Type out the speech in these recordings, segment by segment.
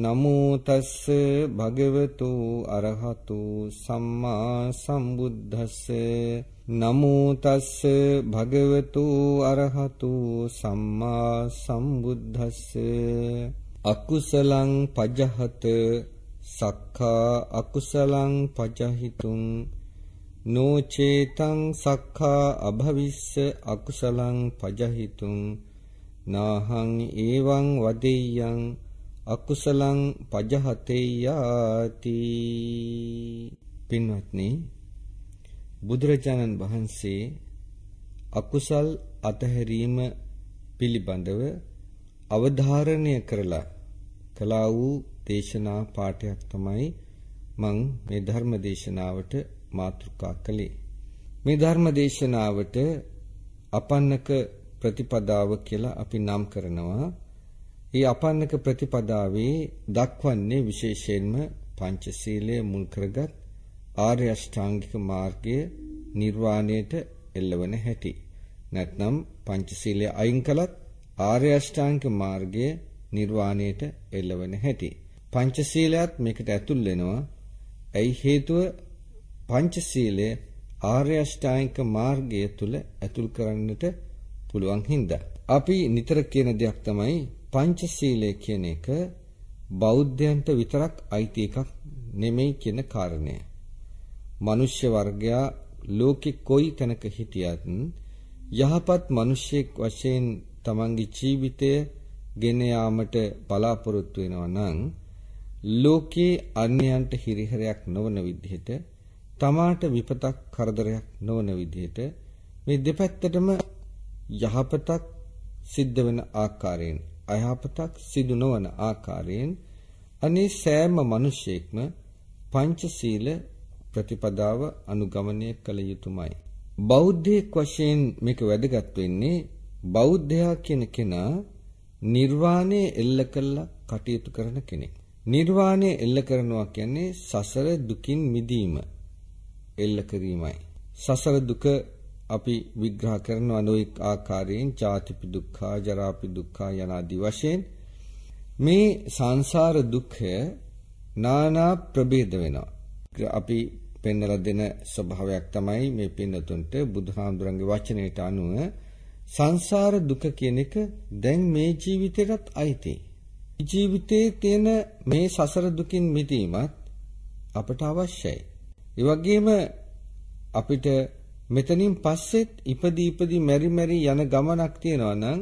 නමෝ තස්ස භගවතු අරහතු සම්මා සම්බුද්දස්ස නමෝ තස්ස භගවතු අරහතු සම්මා සම්බුද්දස්ස අකුසලං පජහත සක්ඛා අකුසලං පජහිතුං නෝචේතං සක්ඛා අභවිස්ස අකුසලං පජහිතුං නාහං ඒවං වදෙය්‍යං අකුසලං පජහතේයාති පින්වත්නි බුදුරජාණන් වහන්සේ අකුසල් අතහැරීම පිළිබඳව අවධාරණය කරලා කළා වූ දේශනා පාඩයක් තමයි මං මේ ධර්ම දේශනාවට මාතෘකා කළේ මේ ධර්ම දේශනාවට අපන්නක ප්‍රතිපදාව කියලා අපි නම් කරනවා ඒ අපන්නක ප්‍රතිපදාවේ දක්වන්නේ විශේෂයෙන්ම පංචශීලය මුල් කරගත් ආර්ය අෂ්ටාංගික මාර්ගය නිර්වාණයට එල්ලවන හැටි. නැත්නම් පංචශීලය අයින් කළත් ආර්ය අෂ්ටාංගික මාර්ගය නිර්වාණයට එල්ලවන හැටි. පංචශීලයත් මේකට ඇතුල් වෙනවා. ඇයි හේතුව පංචශීලය ආර්ය අෂ්ටාංගික මාර්ගය තුල ඇතුල් කරන්නට පුළුවන් හින්දා. අපි නිතර කියන දෙයක් තමයි පංචශීලය කියන එක බෞද්ධයන්ට විතරක් අයිති එකක් නෙමෙයි කියන කාරණය. මිනිස්්‍ය වර්ගයා ලෝකේ කොයි තැනක හිටියත් යහපත් මිනිසෙක් වශයෙන් තමන්ගේ ජීවිතය ගෙන යාමට බලාපොරොත්තු වෙනවා නම් ලෝකේ අන්‍යයන්ට හිරිහැරයක් නොවන විදිහට තමාට විපතක් කරදරයක් නොවන විදිහට මේ දෙපැත්තටම යහපතක් සිද්ධ වෙන ආකාරයෙන් අයහපතක් සිදු නොවන ආකාරයෙන් අනේ සෑම මිනිසෙක්ම පංචශීල ප්‍රතිපදාව අනුගමනය කළ යුතුයමයි. බෞද්ධයෙක් වශයෙන් මේක වැදගත් වෙන්නේ බෞද්ධයා කියන කෙනා නිර්වාණය එල්ල කළා කටයුතු කරන කෙනෙක්. නිර්වාණය එල්ල කරනවා කියන්නේ සසර දුකින් මිදීම එල්ල කිරීමයි. සසර දුක අපි විග්‍රහ කරන අනෙක් ආකාරයෙන් ජාතිපි දුක්ඛා ජරාපි දුක්ඛා යන ආදි වශයෙන් මේ සංසාර දුක්ඛය নানা ප්‍රභේද වෙනවා අපි පෙන්වලා දෙන ස්වභාවයක් තමයි මේ පින්නතුන්ට බුදුහාමුදුරන්ගේ වචනයට අනුව සංසාර දුක කියන එක දැන් මේ ජීවිතේටත් අයිති ජීවිතයේ තියෙන මේ සසර දුකින් මිදීමත් අපට අවශ්‍යයි ඒ වගේම අපිට මෙතනින් පස්සෙත් ඉපදී ඉපදී මෙරි මෙරි යන ගමනක් තියෙනවා නම්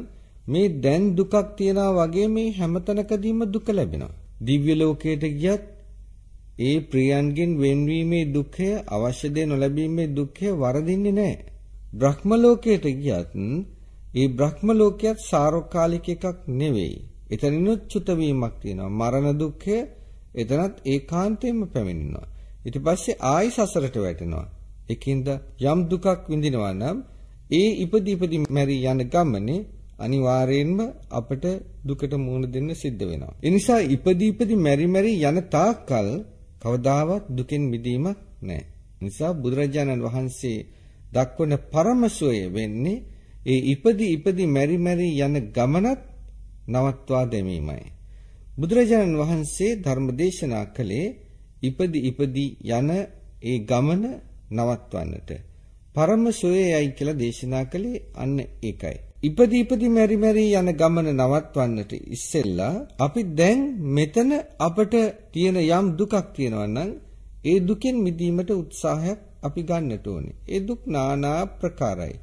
මේ දැන් දුකක් තියනා වගේ මේ හැමතැනකදීම දුක ලැබෙනවා. දිව්‍ය ලෝකයට ගියත් ඒ ප්‍රියයන්ගෙන් වෙන්වීමේ දුකය අවශ්‍ය දේ නොලැබීමේ දුකය වරදින්නේ නැහැ. බ්‍රහ්ම ලෝකයට ගියත් ඒ බ්‍රහ්ම ලෝකයක් සාරෝකාලික එකක් නෙවෙයි. එතනිනුත් චුත වීමක් තියෙනවා. මරණ දුක්ඛය එතනත් ඒකාන්තයෙන්ම පැමිණෙනවා. ඊට පස්සේ ආයි සසරට වැටෙනවා. ඒකින්ද යම් දුකක් විඳිනවා නම් ඒ ඉපදි ඉපදි මැරි යන ගමනේ අනිවාර්යයෙන්ම අපට දුකට මුහුණ දෙන්න සිද්ධ වෙනවා. ඒ නිසා ඉපදි ඉපදි මැරි මැරි යන තාක්කල් කවදාවත් දුකෙන් මිදීමක් නැහැ. නිසා බුදුරජාණන් වහන්සේ දක්වන පරම සෝය වෙන්නේ ඒ ඉපදි ඉපදි මැරි මැරි යන ගමනත් නවත්වා දැමීමයි. බුදුරජාණන් වහන්සේ ධර්ම දේශනා කළේ ඉපදි ඉපදි යන ඒ ගමන නවත්වන්නට පරම සොයයයි කියලා දේශනා කළේ අන්න ඒකයි. ඉපදි ඉපදි මෙරි මෙරි යන ගමන නවත්වන්නට ඉස්සෙල්ලා අපි දැන් මෙතන අපට තියෙන යම් දුකක් තියෙනවා නම් ඒ දුකෙන් මිදීමට උත්සාහයක් අපි ගන්නට ඕනේ. ඒ දුක් নানা ප්‍රකාරයි.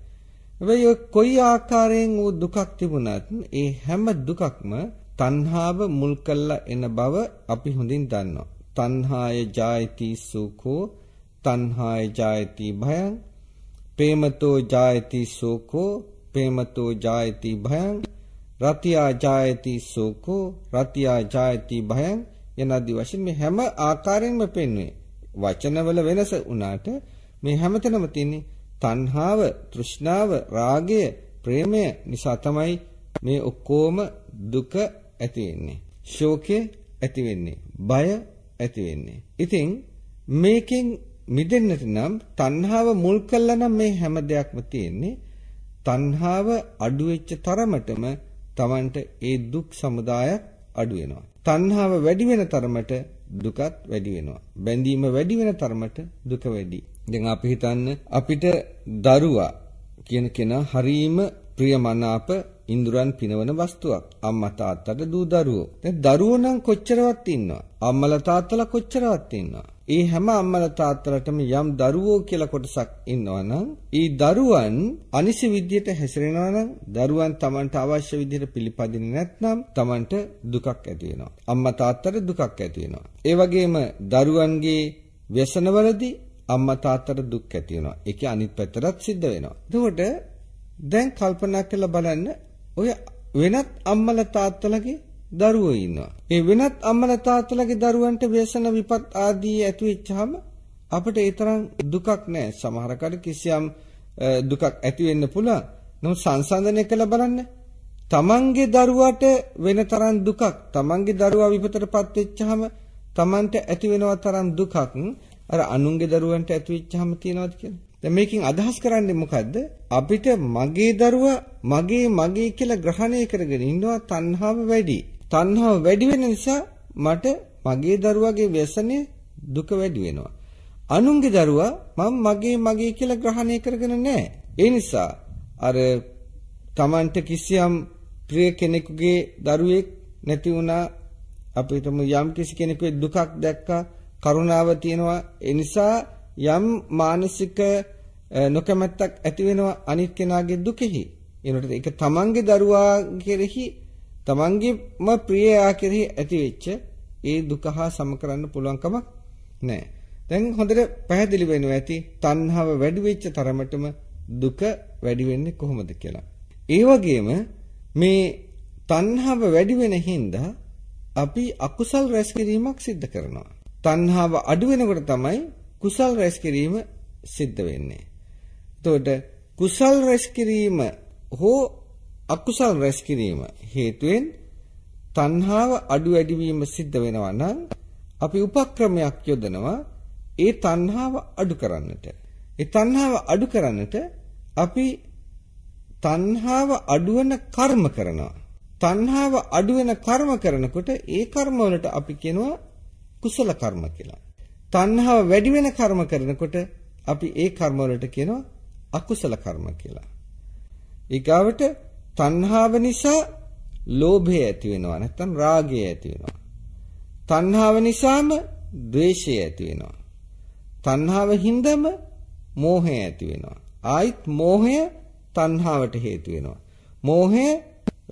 වෙයි කොයි ආකාරයෙන් වූ දුකක් තිබුණත් ඒ හැම දුකක්ම තණ්හාව මුල් කරලා එන බව අපි හොඳින් දන්නවා. තණ්හාය ජායති සුඛෝ තණ්හාය ජායති භයං ප්‍රේමතෝ ජායති සෝකෝ ප්‍රේමතෝ ජායති භයං රතියා ජායති සෝකෝ රතියා ජායති භයං යනාදී වශයෙන් මේ හැම ආකාරයෙන්ම පෙන්වන්නේ වචනවල වෙනස වුණාට මේ හැමතැනම තියෙන තණ්හාව තෘෂ්ණාව රාගය ප්‍රේමය නිසා තමයි මේ ඔක්කොම දුක ඇති වෙන්නේ ශෝකය ඇති වෙන්නේ බය ඇති වෙන්නේ ඉතින් මේකෙන් මිදෙන්නට නම් තණ්හාව මුල් කළා නම් මේ හැම දෙයක්ම තියෙන්නේ තණ්හාව අඩු වෙච්ච තරමටම Tamanට ඒ දුක් සමුදායත් අඩු වෙනවා. තණ්හාව වැඩි වෙන තරමට දුකත් වැඩි වෙනවා. බැඳීම වැඩි වෙන තරමට දුක වැඩි. දැන් අපි හිතන්න අපිට දරුවා කියන කෙනා හරීම ප්‍රියමනාප ඉන්ද්‍රයන් පිනවන වස්තුවක්. අම්මා තාත්තට දූ දරුවෝ. දැන් දරුවෝ නම් කොච්චරවත් ඉන්නවා. අම්මලා තාත්තලා කොච්චරවත් ඉන්නවා. ඒ හැම අම්මලා තාත්තලටම යම් දරුවෝ කියලා කොටසක් ඉන්නවා ඒ දරුවන් අනිසි විදියට හැසිරෙනවා දරුවන් Tamanට අවශ්‍ය විදියට පිළිපදින්නේ නැත්නම් Tamanට දුකක් ඇති වෙනවා. අම්මා තාත්තට දුකක් ඇති වෙනවා. ඒ වගේම දරුවන්ගේ ව්‍යසනවලදී අම්මා තාත්තට දුක් ඇති වෙනවා. ඒකේ අනිත් පැත්තටත් සිද්ධ වෙනවා. එතකොට දැන් කල්පනා කරලා බලන්න ඔය වෙනත් අම්මලා තාත්තලගේ දරුවෝ ඉන්නවා. ඒ වෙනත් අම්මලා තාත්තලාගේ දරුවන්ට ව්‍යසන විපත් ආදී ඇති වෙච්චාම අපිට ඒ තරම් දුකක් නෑ. සමහර කර කිසියම් දුකක් ඇති වෙන්න පුළුවන්. නමුත් සංසන්දනය කළ බලන්න. තමන්ගේ දරුවාට වෙන තරම් දුකක්, තමන්ගේ දරුවා විපතටපත් වෙච්චාම තමන්ට ඇති වෙනවා තරම් දුකක් අර අනුන්ගේ දරුවන්ට ඇති වෙච්චාම තියනවාද කියන්නේ? දැන් මේකෙන් අදහස් කරන්නේ මොකද්ද? අපිට මගේ දරුවා මගේ මගේ කියලා ග්‍රහණය කරගෙන ඉන්නවා තණ්හාව වැඩි. තණ්හාව වැඩි වෙන නිසා මට මගේ දරුවාගේ ව්‍යසනය දුක වැඩි වෙනවා. අනුන්ගේ දරුවා මම මගේ මගේ කියලා ග්‍රහණය කරගෙන නැහැ. ඒ නිසා අර Tamanට කිසියම් ප්‍රිය කෙනෙකුගේ දරුවෙක් නැති වුණා අපිටම යම් කිසි කෙනෙකුගේ දුකක් දැක්කා කරුණාව තියෙනවා ඒ නිසා යම් මානසික නොකමැත්තක් ඇති වෙනවා අනිත් කෙනාගේ දුකෙහි එනකොට ඒක Tamanගේ දරුවා කෙරෙහි තමන්ගේම ප්‍රියයා කෙරෙහි ඇතිවෙච්ච ඒ දුක හා සම කරන්න පුළුවන්කමක් නැහැ. දැන් හොඳට පැහැදිලි වෙනවා ඇති තණ්හාව වැඩි වෙච්ච තරමටම දුක වැඩි වෙන්නේ කොහොමද කියලා. ඒ වගේම මේ තණ්හාව වැඩි වෙන හින්දා අපි අකුසල් රැස් කිරීමක් සිද්ධ කරනවා. තණ්හාව අඩු වෙනකොට තමයි කුසල් රැස් කිරීම සිද්ධ වෙන්නේ. එතකොට කුසල් රැස් කිරීම හෝ අකුසල් රැස් කිරීම හේතුවෙන් තණ්හාව අඩු වැඩි වීම සිද්ධ වෙනවා නම් අපි උපක්‍රමයක් යොදනවා ඒ තණ්හාව අඩු කරන්නට. ඒ තණ්හාව අඩු කරන්නට අපි තණ්හාව අඩුවන කර්ම කරනවා. තණ්හාව අඩුවන කර්ම කරනකොට ඒ කර්ම වලට අපි කියනවා කුසල කර්ම කියලා. තණ්හාව වැඩි වෙන කර්ම කරනකොට අපි ඒ කර්ම වලට කියනවා අකුසල කර්ම කියලා. ඊගාවට තණ්හාව නිසා ලෝභය ඇති වෙනවා නැත්නම් රාගය ඇති වෙනවා. තණ්හාව නිසාම ද්වේෂය ඇති වෙනවා. තණ්හාව හින්දම මෝහය ඇති වෙනවා. ආයිත් මෝහය තණ්හාවට හේතු වෙනවා. මෝහය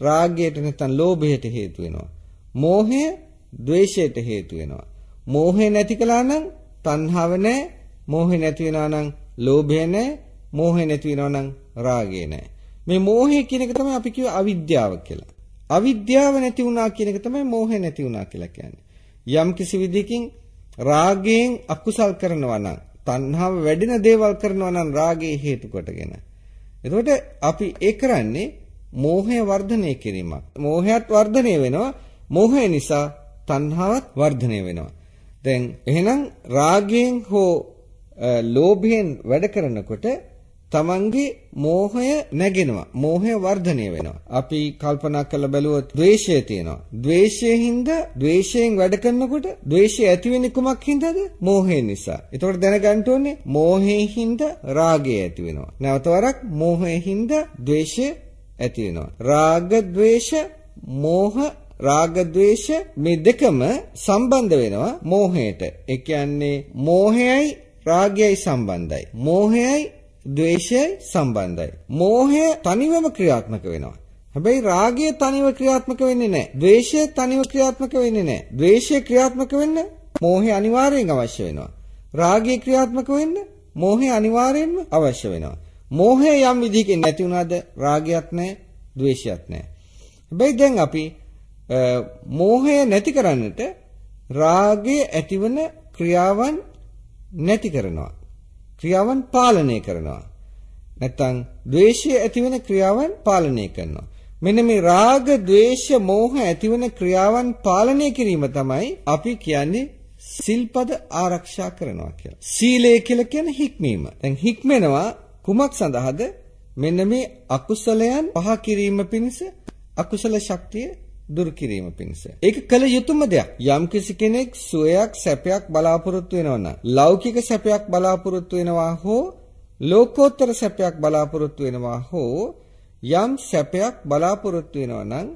රාගයට නැත්නම් ලෝභයට හේතු වෙනවා. මෝහය ද්වේෂයට හේතු වෙනවා. මෝහය නැති කළා නම් තණ්හාව නැහැ. මෝහය නැති වෙනවා නම් ලෝභය නැහැ. මෝහය නැති වෙනවා නම් රාගය නැහැ. මේ මෝහය කියන එක තමයි අපි කියව අවිද්‍යාව කියලා. අවිද්‍යාව නැති වුණා කියන එක තමයි මෝහය නැති වුණා කියලා කියන්නේ. යම් කිසි විදිහකින් රාගයෙන් අකුසල් කරනවා නම් තණ්හාව වැඩෙන දේවල් කරනවා නම් රාගයේ හේතු කොටගෙන. එතකොට අපි ඒ කරන්නේ මෝහය වර්ධනය කිරීමක්. මෝහයත් වර්ධනය වෙනවා. මෝහය නිසා තණ්හාවත් වර්ධනය වෙනවා. දැන් එහෙනම් රාගයෙන් හෝ ලෝභයෙන් වැඩ කරනකොට තමන්ගේ මෝහය නැගෙනවා මෝහය වර්ධනය වෙනවා අපි කල්පනා කරලා බැලුවොත් ද්වේෂය තියෙනවා ද්වේෂයෙන් හින්දා ද්වේෂයෙන් වැඩ කරනකොට ද්වේෂය ඇති වෙන්නේ කුමක් හින්දාද මෝහයෙන් නිසා ඒතකොට දැනගන්න ඕනේ මෝහයෙන් හින්දා රාගය ඇති වෙනවා නැවත වරක් මෝහයෙන් හින්දා ද්වේෂය ඇති වෙනවා රාග ද්වේෂ මෝහ රාග ద్వේෂ මේ දෙකම සම්බන්ධ වෙනවා මෝහයට. ඒ කියන්නේ මෝහයයි රාගයයි සම්බන්ධයි. මෝහයයි ද්වේෂයයි සම්බන්ධයි. මෝහය තනිවම ක්‍රියාත්මක වෙනවා. හැබැයි රාගය තනිව ක්‍රියාත්මක වෙන්නේ නැහැ. ද්වේෂය තනිව ක්‍රියාත්මක වෙන්නේ නැහැ. ද්වේෂය ක්‍රියාත්මක වෙන්න මෝහය අනිවාර්යෙන් අවශ්‍ය වෙනවා. රාගය ක්‍රියාත්මක වෙන්න මෝහය අනිවාර්යෙන්ම අවශ්‍ය වෙනවා. මෝහය යම් විදිහකින් නැති වුණාද රාගයක් නැහැ, ද්වේෂයක් නැහැ. හැබැයි දැන් අපි මෝහය නැති කරන්නට රාගය ඇතිවන ක්‍රියාවන් නැති කරනවා. ක්‍රියාවන් පාලනය කරනවා. නැත්නම් ද්වේෂය ඇතිවන ක්‍රියාවන් පාලනය කරනවා. මෙන්න මේ රාග, ద్వේෂ, මෝහ ඇතිවන ක්‍රියාවන් පාලනය කිරීම තමයි අපි කියන්නේ සිල්පද ආරක්ෂා කරනවා කියලා. සීලය කියලා කියන්නේ හික්මීම. දැන් හික්මෙනවා කුමක් සඳහාද? මෙන්න මේ අකුසලයන් පහ කිරීම පිණිස අකුසල ශක්තිය දුරු කිරීම පිණිස. ඒක කළ යුතුම දෙයක්. යම්කිසි කෙනෙක් සුවයක් සැපයක් බලාපොරොත්තු වෙනවා ලෞකික සැපයක් බලාපොරොත්තු වෙනවා හෝ ලෝකෝත්තර සැපයක් බලාපොරොත්තු වෙනවා හෝ යම් සැපයක් බලාපොරොත්තු වෙනවා නම්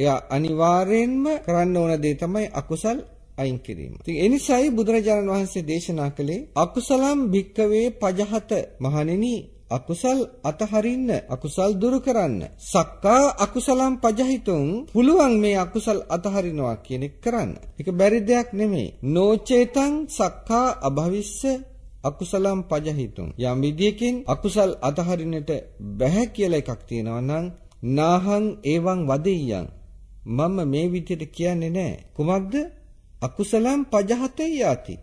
එයා අනිවාර්යෙන්ම කරන්න ඕන දේ තමයි අකුසල් අයින් කිරීම. ඉතින් ඒ නිසායි බුදුරජාණන් වහන්සේ දේශනා කළේ අකුසලම් භික්කවේ පජහත මහණෙනි අකුසල් අතහරින්න අකුසල් දුරු කරන්න සක්කා අකුසලම් පජහිතුම් පුළුවන් මේ අකුසල් අතහරිනවා කියන එක කරන්න ඒක බැරි දෙයක් නෙමෙයි නෝචේතං සක්කා අභවිස්ස අකුසලම් පජහිතුම් යම් විදියකින් අකුසල් අතහරින්නට බැහැ කියලා එකක් තියෙනවා නම් නාහං එවං වදෙය්‍යං මම මේ විදියට කියන්නේ නැහැ කුමක්ද අකුසලම් පජහතේ යති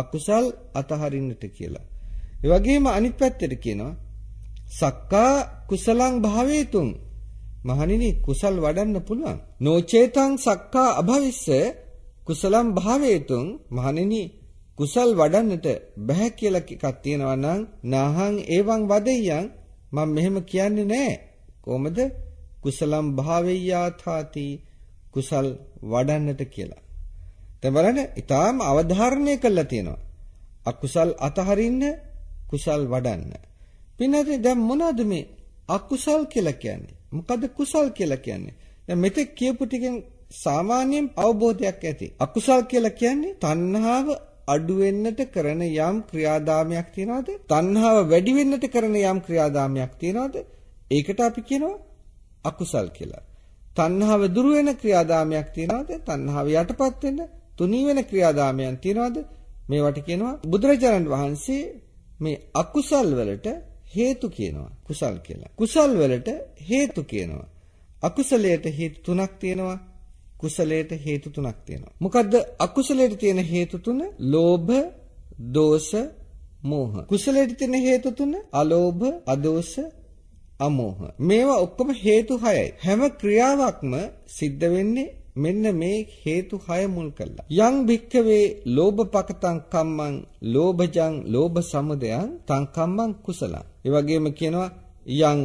අකුසල් අතහරින්නට කියලා ඒ වගේම අනිත් පැත්තට කියනවා සක්කා කුසලං භාවේතුම් මහණෙනි කුසල් වඩන්න පුළුවන් නොචේතං සක්කා අභවිස්ස කුසලං භාවේතුම් මහණෙනි කුසල් වඩන්නට බෑ කියලා එකක් තියෙනවා නම් නාහං එවං වදෙය්‍යං මම මෙහෙම කියන්නේ නෑ කොහොමද කුසලම් භාවෙය්‍යාථාති කුසල් වඩන්නට කියලා දැන් බලන්න ඊටාම අවධාරණය කළා තියෙනවා අකුසල් අතහරින්න කුසල් වඩන්න. පින්නදී දැන් මොනවද මේ අකුසල් කියලා කියන්නේ? මොකද කුසල් කියලා කියන්නේ? දැන් මෙතෙක් කියපු ටිකෙන් සාමාන්‍යයෙන් අවබෝධයක් ඇති. අකුසල් කියලා කියන්නේ තණ්හාව අඩු වෙන්නට කරන යම් ක්‍රියාදාමයක් තියනවාද? තණ්හාව වැඩි වෙන්නට කරන යම් ක්‍රියාදාමයක් තියනවාද? ඒකට අපි කියනවා අකුසල් කියලා. තණ්හාව දුරු වෙන ක්‍රියාදාමයක් තියනවාද? තණ්හාව යටපත් වෙන, තුනී වෙන ක්‍රියාදාමයන් තියනවාද? මේවට කියනවා බුදුරජාණන් වහන්සේ මේ අකුසල් වලට හේතු කියනවා කුසල් කියලා. කුසල් වලට හේතු කියනවා. අකුසලයට හේතු තුනක් තියෙනවා. කුසලයට හේතු තුනක් තියෙනවා. මොකද්ද අකුසලයට තියෙන හේතු තුන? ලෝභ, දෝෂ, මෝහ. කුසලයට තියෙන හේතු තුන? අලෝභ, අදෝෂ, අමෝහ. මේවා ඔක්කොම හේතු හයයි. හැම ක්‍රියාවක්ම සිද්ධ වෙන්නේ මෙන්න මේ හේතු 6 මුල් කළා. යං භික්කවේ ලෝභ පකතං කම්මං ලෝභජං ලෝභ සමුදයං තං කම්මං කුසලං. ඒ වගේම කියනවා යං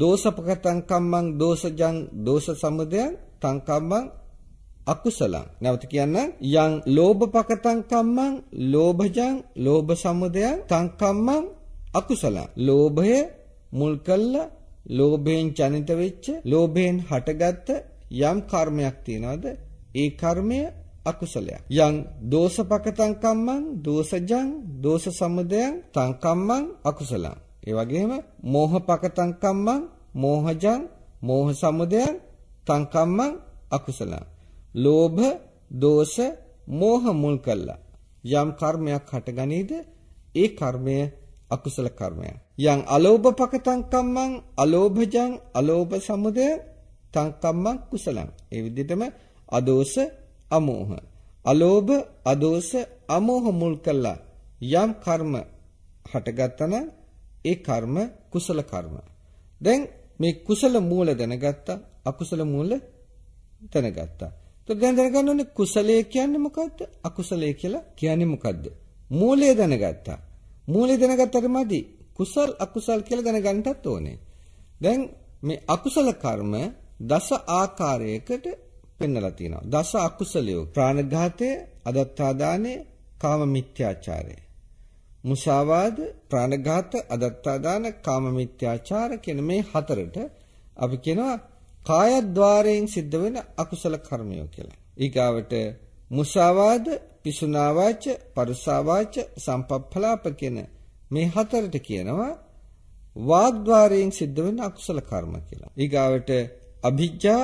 දෝසපකතං කම්මං දෝසජං දෝස සමුදයං තං කම්මං අකුසලං. නැවත කියන්නම් යං ලෝභ පකතං කම්මං ලෝභජං ලෝභ සමුදයං තං කම්මං අකුසලං. ලෝභය මුල් කළා ලෝභයෙන් ජනිත වෙච්ච ලෝභයෙන් හටගත්ත යම් කර්මයක් තියනවාද ඒ කර්මය අකුසලයක්. යම් දෝෂපකතං කම්මං දෝෂජං දෝෂ සමුදයං තං කම්මං අකුසලං. ඒ වගේම මෝහපකතං කම්මං මෝහජං මෝහ සමුදයං තං කම්මං අකුසලං. ලෝභ දෝෂ මෝහ මුල් කළා. යම් කර්මයක් හටගනීද ඒ කර්මය අකුසල කර්මයක්. යම් අලෝභ පකතං කම්මං අලෝභජං අලෝභ සමුදයං තංකම්මං කුසලං. ඒ විදිහටම අදෝස අමෝහ. අලෝභ අදෝස අමෝහ මුල් කළා යම් කර්ම හටගත්තන ඒ කර්ම කුසල කර්ම. දැන් මේ කුසල මූල දැනගත්තා අකුසල මූල දැනගත්තා. તો දැන් දැනගන්න ඕනේ කුසලයේ කියන්නේ මොකද්ද? අකුසලයේ කියලා කියන්නේ මොකද්ද? මූලය දැනගත්තා. මූලය දැනගත්තට මදි. කුසල් අකුසල් කියලා දැනගන්නත් ඕනේ. දැන් මේ අකුසල කර්ම දස ආකාරයකට පෙන්වලා තියෙනවා. දස අකුසලයෝ ප්‍රාණඝාතය, අදත්තාදානය, කාම මිත්‍යාචාරය. මුසාවාද, ප්‍රාණඝාත, අදත්තාදාන, කාම මිත්‍යාචාර කියන මේ හතරට අපි කියනවා කායද්්වාරයෙන් සිද්ධ වෙන අකුසල කර්මය කියලා. ඊගාවට මුසාවාද, පිසුනාවාච, පරුසාවාච, සම්පප්පලාප කියන මේ හතරට කියනවා වාග්්වාරයෙන් සිද්ධ වෙන අකුසල කර්ම කියලා. ඊගාවට අභිජ්ජා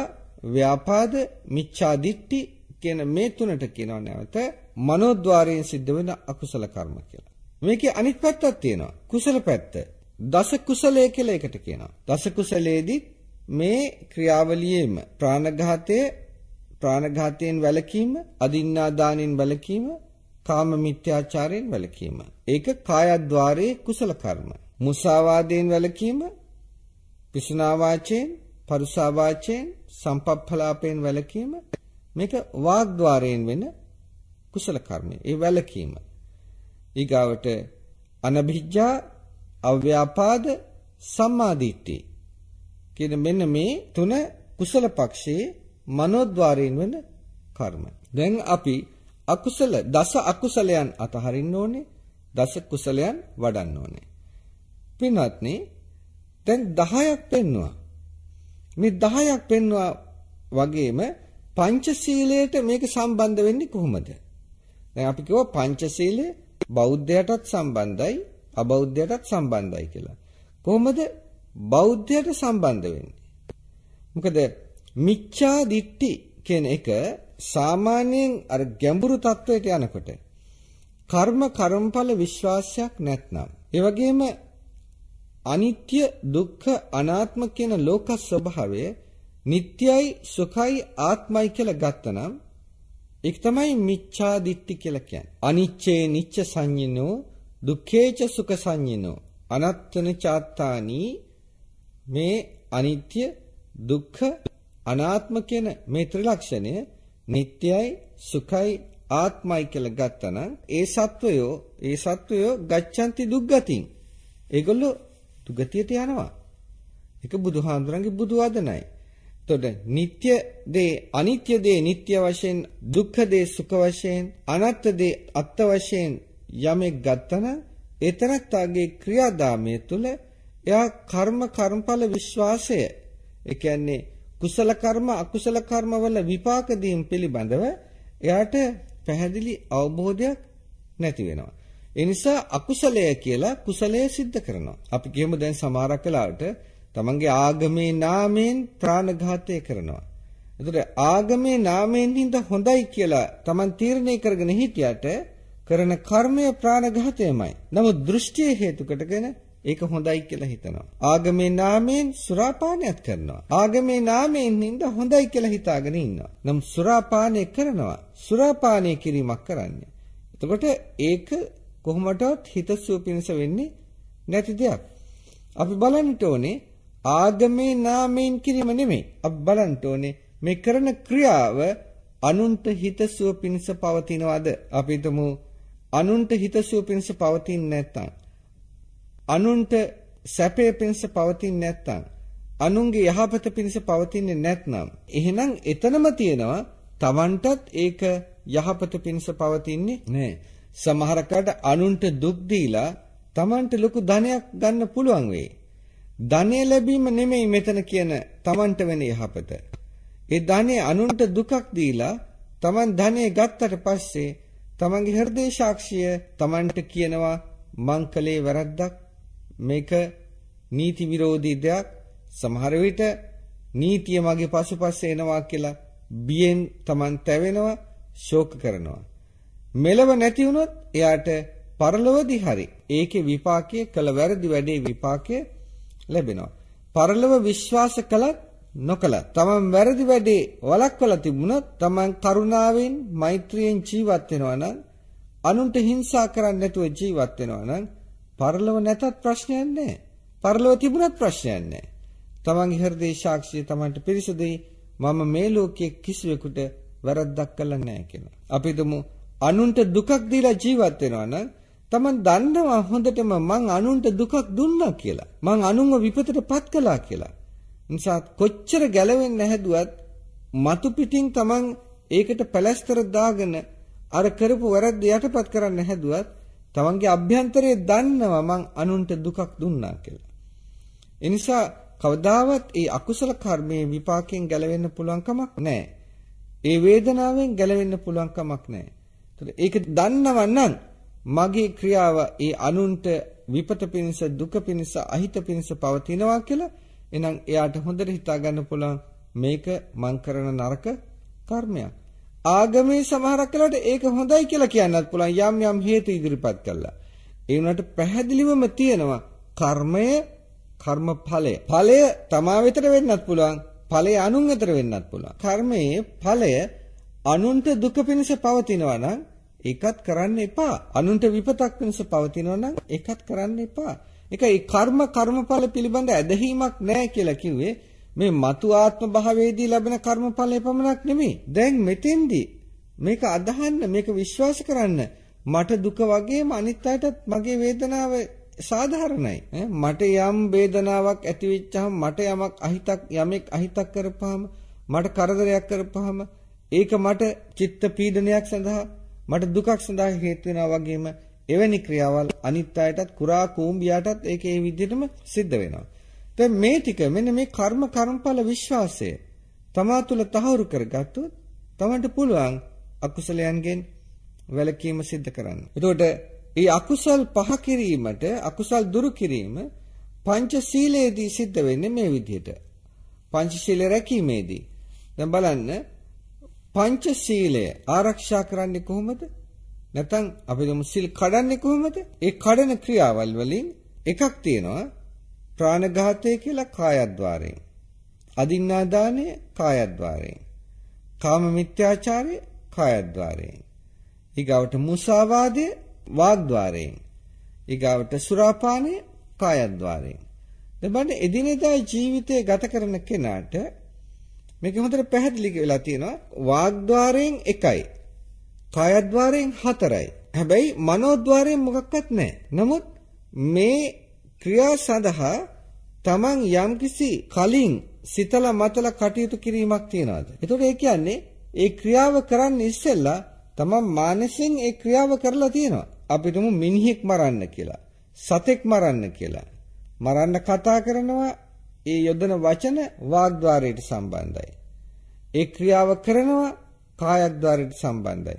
ව්‍යාපාද මිච්ඡා දිට්ඨි කියන මේ තුනට කියනවා නැවත මනෝද්වාරයෙන් සිද්ධ වෙන අකුසල කර්ම කියලා. මේකේ අනිත් පැත්තක් තියෙනවා. කුසල පැත්ත. දස කුසලයේ කියලා එකට කියනවා. දස කුසලයේදී මේ ක්‍රියාවලියේම ප්‍රාණඝාතයේ ප්‍රාණඝාතයෙන් වැළකීම, අදින්නා දානෙන් වැළකීම, කාම මිත්‍යාචාරයෙන් වැළකීම. ඒක කායද්්වාරයේ කුසල කර්ම. මුසාවාදයෙන් වැළකීම, පිසුනා වාචයෙන් පරුසාවාචයෙන් සම්පප්පලාපයෙන් වැළකීම මේක වාග්්වාරයෙන් වෙන කුසල කර්මය. ඒ වැළකීම. ඊගාවට අනභිජ්ජා අව්‍යාපාද සම්මාදිට්ඨි කියන මෙන්න මේ තුන කුසල පක්ෂයේ මනෝද්වාරයෙන් වෙන කර්ම. දැන් අපි අකුසල දස අකුසලයන් අතහරින්න ඕනේ දස කුසලයන් වඩන්න ඕනේ. පින්වත්නි දැන් 10ක් පෙන්නවා. මේ 10ක් පෙන්වා වගේම පංචශීලයට මේක සම්බන්ධ වෙන්නේ කොහොමද? දැන් අපි කිව්වා පංචශීලය බෞද්ධයටත් සම්බන්ධයි අබෞද්ධයටත් සම්බන්ධයි කියලා. කොහොමද බෞද්ධයට සම්බන්ධ වෙන්නේ? මොකද මිච්ඡා දිට්ටි කියන එක සාමාන්‍යයෙන් අර ගැඹුරු තත්වයට යනකොට කර්ම කර්මඵල විශ්වාසයක් නැත්නම් ඒ වගේම අනිත්‍ය දුක්ඛ අනාත්ම කියන ලෝක ස්වභාවය නිට්යයි සුඛයි ආත්මයි කියලා ගත්තනම් ඒක තමයි මිච්ඡා දිට්ඨි කියලා කියන්නේ. අනිච්චේ නිච්ච සංඤිනෝ දුක්ඛේච සුඛ සංඤිනෝ අනත්තන චාත්තානි මේ අනිත්‍ය දුක්ඛ අනාත්ම කියන මේ ත්‍රිලක්ෂණය නිට්යයි සුඛයි ආත්මයි කියලා ගත්තනම් ඒ සත්වයෝ ඒ සත්වයෝ ගච්ඡanti දුක්ගතින් ඒගොල්ලෝ ගතියට යනවා. ඒක බුදුහාඳුරන්ගේ බුදු වදනයි. එතකොට නিত্য දේ අනිත්‍ය දේ නিত্য වශයෙන් දුක්ඛ දේ සුඛ වශයෙන් අනාත්ම දේ අත්ත්ව වශයෙන් යමෙක් ගත්තන ඒතරත්ගේ ක්‍රියාදාමය තුළ එයා කර්ම කර්මඵල විශ්වාසය ඒ කියන්නේ කුසල කර්ම අකුසල කර්ම වල විපාක දීම් පිළිබඳව එයාට පැහැදිලි අවබෝධයක් නැති වෙනවා ඒ නිසා අකුසලය කියලා කුසලය සිද්ධ කරනවා. අපි කියමු දැන් සමහරක් වෙලාවට තමන්ගේ ආගමේ නාමයෙන් ප්‍රාණඝාතය කරනවා. එතකොට ආගමේ නාමයෙන් හින්ද හොඳයි කියලා Taman තීරණය කරගෙන හිටියට කරන කර්මය ප්‍රාණඝාතයමයි. නමුත් දෘෂ්ටිය හේතු කොටගෙන ඒක හොඳයි කියලා හිතනවා. ආගමේ නාමයෙන් සුරාපානයක් කරනවා. ආගමේ නාමයෙන් හින්ද හොඳයි කියලා හිතාගෙන ඉන්නවා. නම් සුරාපානය කරනවා. සුරාපානය කිරීමක් කරන්නේ. එතකොට ඒක කොහොමටවත් හිතසුව පිණිස වෙන්නේ නැති දෙයක්. අපි බලන්නට ඕනේ ආගමේ නාමයෙන් කිරීම නෙමෙයි. අපි බලන්නට ඕනේ මේ කරන ක්‍රියාව අනුන්ට හිතසුව පිණිස පවතිනවද? අපි හිතමු අනුන්ට හිතසුව පිණිස පවතින්නේ නැත්නම් අනුන්ට සැපේ පිණිස පවතින්නේ නැත්නම් අනුන්ගේ යහපත පිණිස පවතින්නේ නැත්නම් එහෙනම් එතනම තියෙනවා Tamanටත් ඒක යහපත පිණිස පවතින්නේ නැහැ. සමහරකට අනුන්ට දුක් දීලා Tamanට ලොකු ධනයක් ගන්න පුළුවන් වෙයි. ධනය ලැබීම නෙමෙයි මෙතන කියන Tamanට වෙන යහපත. ඒ ධනය අනුන්ට දුකක් දීලා Taman ධනය ගත්තට පස්සේ Tamanගේ හෘදේ සාක්ෂිය Tamanට කියනවා මං කලේ වැරද්දක් මේක නීති විරෝධී දෙයක් සමහර විට නීතිය මගේ පසුපස්සේ එනවා කියලා බියෙන් Taman තැවෙනවා ශෝක කරනවා මෙලව නැති වුණොත් එයාට පරලොවදී හරි ඒකේ විපාකයේ කළ වැරදි වැඩේ විපාකය ලැබෙනවා. පරලොව විශ්වාස කළත් නොකළත් තමන් වැරදි වැඩේ වළක්වලා තිබුණොත් තමන් කරුණාවෙන් මෛත්‍රියෙන් ජීවත් වෙනවා නම් අනුන්ට හිංසා කරන්නේ නැතුව ජීවත් වෙනවා නම් පරලොව නැතත් ප්‍රශ්නයක් නැහැ. පරලොව තිබුණත් ප්‍රශ්නයක් නැහැ. තමන්ගේ හෘදේ සාක්ෂිය තමන්ට පිරිසුදුයි. මම මේ ලෝකයේ කිසිවෙකුට වැරද්දක් කළා නැහැ කියලා. අපි දුමු අනුන්ට දුකක් දීලා ජීවත් වෙනවා නම් Taman දන්නවා හොඳටම මං අනුන්ට දුකක් දුන්නා කියලා. මං අනුන්ව විපතටපත් කළා කියලා. නිසා කොච්චර ගැලවෙන්න හැදුවත් මතු පිටින් Taman ඒකට පැලැස්තර දාගෙන අර කරපු වැරද්ද යටපත් කරන්න හැදුවත් Tamanගේ අභ්‍යන්තරයේ දන්නවා මං අනුන්ට දුකක් දුන්නා කියලා. ඒ නිසා කවදාවත් ඒ අකුසල කර්මයේ විපාකයෙන් ගැලවෙන්න පුළුවන් කමක් නැහැ. ඒ වේදනාවෙන් ගැලවෙන්න පුළුවන් කමක් නැහැ. ඒක දන්නව නම් මගේ ක්‍රියාව ඒ අනුන්ට විපත පිණිස දුක පිණිස අහිත පිණිස පවතිනවා කියලා එහෙනම් එයාට හොඳට හිතා ගන්න පුළුවන් මේක මං කරන නරක කර්මයක්. ආගමේ සමහරක් වෙලාවට ඒක හොඳයි කියලා කියන්නත් පුළුවන් යම් යම් හේතු ඉදිරිපත් කළා. ඒ වුණාට පැහැදිලිවම තියෙනවා කර්මය කර්මඵලය. ඵලය තමා වෙතට වෙන්නත් පුළුවන්, ඵලය අනුන් වෙතට වෙන්නත් පුළුවන්. කර්මයේ ඵලය අනුන්ට දුක පිණිස පවතිනවා නම් ඒකත් කරන්න එපා. අනුන්ට විපතක් පිණිස පවතිනවා නම් ඒකත් කරන්න එපා. ඒක ඒ කර්ම කර්මඵල පිළිබඳ ඇදහිීමක් නැහැ කියලා කිව්වේ මේ මතු ආත්ම භාවයේදී ලැබෙන කර්මඵලය පමණක් නෙමෙයි. දැන් මෙතෙන්දී මේක අදහන්න මේක විශ්වාස කරන්න මට දුක වගේම අනිත් අයටත් මගේ වේදනාව සාධාරණයි. මට යම් වේදනාවක් ඇති වෙච්චහම මට යමක් අහිතක් යමෙක් අහිතක් කරපහම මට කරදරයක් කරපහම ඒක මට චිත්ත පීඩනයක් සඳහා මට දුකක් සඳහා හේතු වෙනා වගේම එවැනි ක්‍රියාවල් අනිත් අයටත් කුරා කූඹියාටත් ඒක ඒ විදිහටම සිද්ධ වෙනවා. දැන් මේ ටික මෙන්න මේ කර්ම කර්මඵල විශ්වාසය තමා තුළ තහවුරු කරගත්තොත් තමන්ට පුළුවන් අකුසලයන්ගෙන් වැළකීම සිද්ධ කරන්න. එතකොට ඒ අකුසල් පහ කිරීමට අකුසල් දුරු කිරීම පංචශීලයේදී සිද්ධ වෙන්නේ මේ විදිහට. පංචශීල රැකීමේදී. දැන් බලන්න පංචශීලය ආරක්ෂා කරන්නේ කොහොමද? නැත්නම් අපි දමු සිල් කඩන්නේ කොහොමද? ඒ කඩන ක්‍රියාවල් වලින් එකක් තියෙනවා ප්‍රාණඝාතය කියලා කායද්්වාරයෙන්. අදින්නා දාණය කායද්්වාරයෙන්. කාම මිත්‍යාචාරය කායද්්වාරයෙන්. ඊගාවට මුසාවාදය වාග්්වාරයෙන්. ඊගාවට සුරාපානය කායද්්වාරයෙන්. දැන් බලන්න එදිනෙදා ජීවිතය ගත කරන කෙනාට මේක හොඳට පැහැදිලි වෙලා තියෙනවා වාග්්වාරයෙන් එකයි කායද්්වාරයෙන් හතරයි හැබැයි මනෝද්්වාරයෙන් මොකක්වත් නැහැ නමුත් මේ ක්‍රියා සඳහා Taman යම්කිසි කලින් සිතලා මතලා කටයුතු කිරීමක් තියනවාද එතකොට ඒ කියන්නේ ඒ ක්‍රියාව කරන්න ඉස්සෙල්ලා Taman මානසින් ඒ ක්‍රියාව කරලා තියෙනවා අපිටම මිනිහෙක් මරන්න කියලා සතෙක් මරන්න කියලා මරන්න කතා කරනවා ඒ යොදන වචන වාග්ද්වාරයට සම්බන්ධයි. ඒ ක්‍රියාව කරනවා කායද්වාරයට සම්බන්ධයි.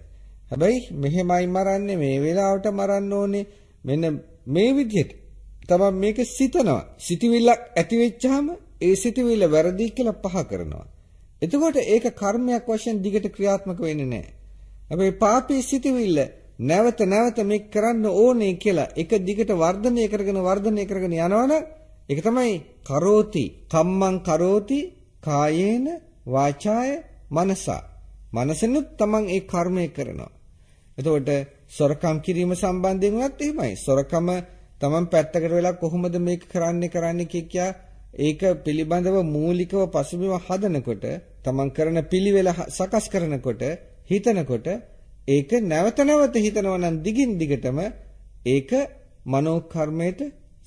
හැබැයි මෙහෙමයි මරන්නේ මේ වෙලාවට මරන්න ඕනේ මෙන්න මේ විදිහට. තමයි මේක සිතනවා. සිතවිල්ලක් ඇති වෙච්චාම ඒ සිතවිල්ල වැරදි කියලා පහ කරනවා. එතකොට ඒක කර්මයක් වශයෙන් දිගට ක්‍රියාත්මක වෙන්නේ නැහැ. හැබැයි පාපී සිතවිල්ල නැවත නැවත මේ කරන්න ඕනේ කියලා එක දිගට වර්ධනය කරගෙන වර්ධනය කරගෙන යනවනම් ඒක තමයි කරෝති කම්මං කරෝති කායේන වාචාය මනසා. මනසෙනුත් තමන් ඒ කර්මය කරනවා. එතකොට සොරකම් කිරීම සම්බන්ධයෙන් උනත් එහෙමයි. සොරකම තමන් පැත්තකට වෙලා කොහොමද මේක කරන්නේ කරන්නේ කිය ඒක පිළිබඳව මූලිකව පසුබිම හදනකොට තමන් කරන පිළිවෙල සකස් කරනකොට හිතනකොට ඒක නැවත නැවත හිතනවා නම් දිගින් දිගටම ඒක මනෝ කර්මයට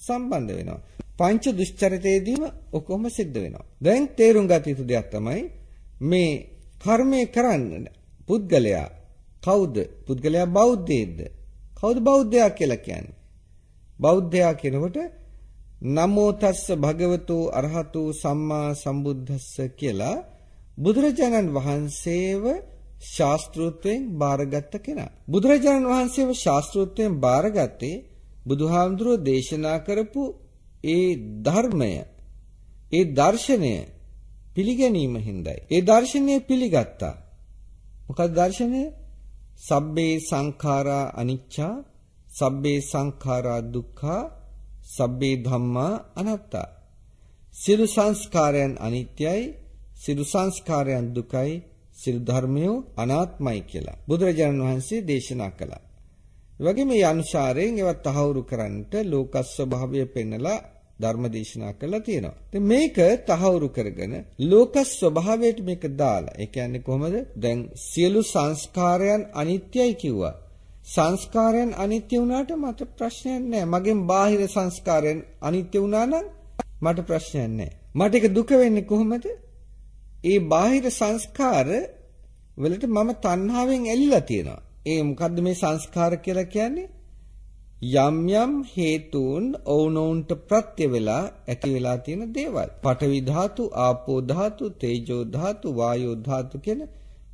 සම්බන්ධ වෙනවා. පංච දුෂ්චරිතයේදීම ඔකම සිද්ධ වෙනවා. දැන් තේරුම් ගත යුතු දෙයක් තමයි මේ කර්මය කරන්න පුද්ගලයා කවුද? පුද්ගලයා බෞද්ධයේද? කවුද බෞද්ධයා කියලා කියන්නේ? බෞද්ධයා කියනකොට නමෝ තස්ස භගවතු අරහතු සම්මා සම්බුද්දස්ස කියලා බුදුරජාණන් වහන්සේව ශාස්ත්‍රූත්වයෙන් බාරගත්ත කෙනා. බුදුරජාණන් වහන්සේව ශාස්ත්‍රූත්වයෙන් බාරගත්තේ බුදුහාමුදුරුවෝ දේශනා කරපු ඒ ධර්මය ඒ දර්ශනය පිළිගැනීම හිඳයි. ඒ දර්ශනය පිළිගත්තා. මොකක්ද දර්ශනය? සබ්බේ සංඛාරා අනිච්චා සබ්බේ සංඛාරා දුක්ඛා සබ්බේ ධම්මා අනාත්තා සියලු සංස්කාරයන් අනිත්‍යයි සියලු සංස්කාරයන් දුකයි සියලු ධර්මය අනාත්මයි කියලා බුදුරජාණන් වහන්සේ දේශනා කළා. ඒ වගේම මේ අනුසාරයෙන් ඒවත් තහවුරු කරන්නට ලෝක ස්වභාවය පෙන්නලා ධර්ම දේශනා කරලා තියෙනවා. ඉතින් මේක තහවුරු කරගෙන ලෝක ස්වභාවයට මේක දාලා. ඒ කියන්නේ කොහමද? දැන් සියලු සංස්කාරයන් අනිත්‍යයි කිව්වා. සංස්කාරයන් අනිත්‍ය වුණාට මට ප්‍රශ්නයක් නැහැ. මගෙන් බාහිර සංස්කාරයන් අනිත්‍ය වුණා නම් මට ප්‍රශ්නයක් නැහැ. මට ඒක දුක වෙන්නේ කොහොමද? ඒ බාහිර සංස්කාර වලට මම තණ්හාවෙන් ඇලිලා තියෙනවා. ඒ මොකද්ද මේ සංස්කාර කියලා කියන්නේ? යම් යම් හේතුන් ඔවුනොවුන්ට ප්‍රත්‍ය වෙලා ඇති වෙලා තියෙන දේවල්. පඨවි ධාතු, ආපෝ ධාතු, තේජෝ ධාතු, වායෝ ධාතු කියන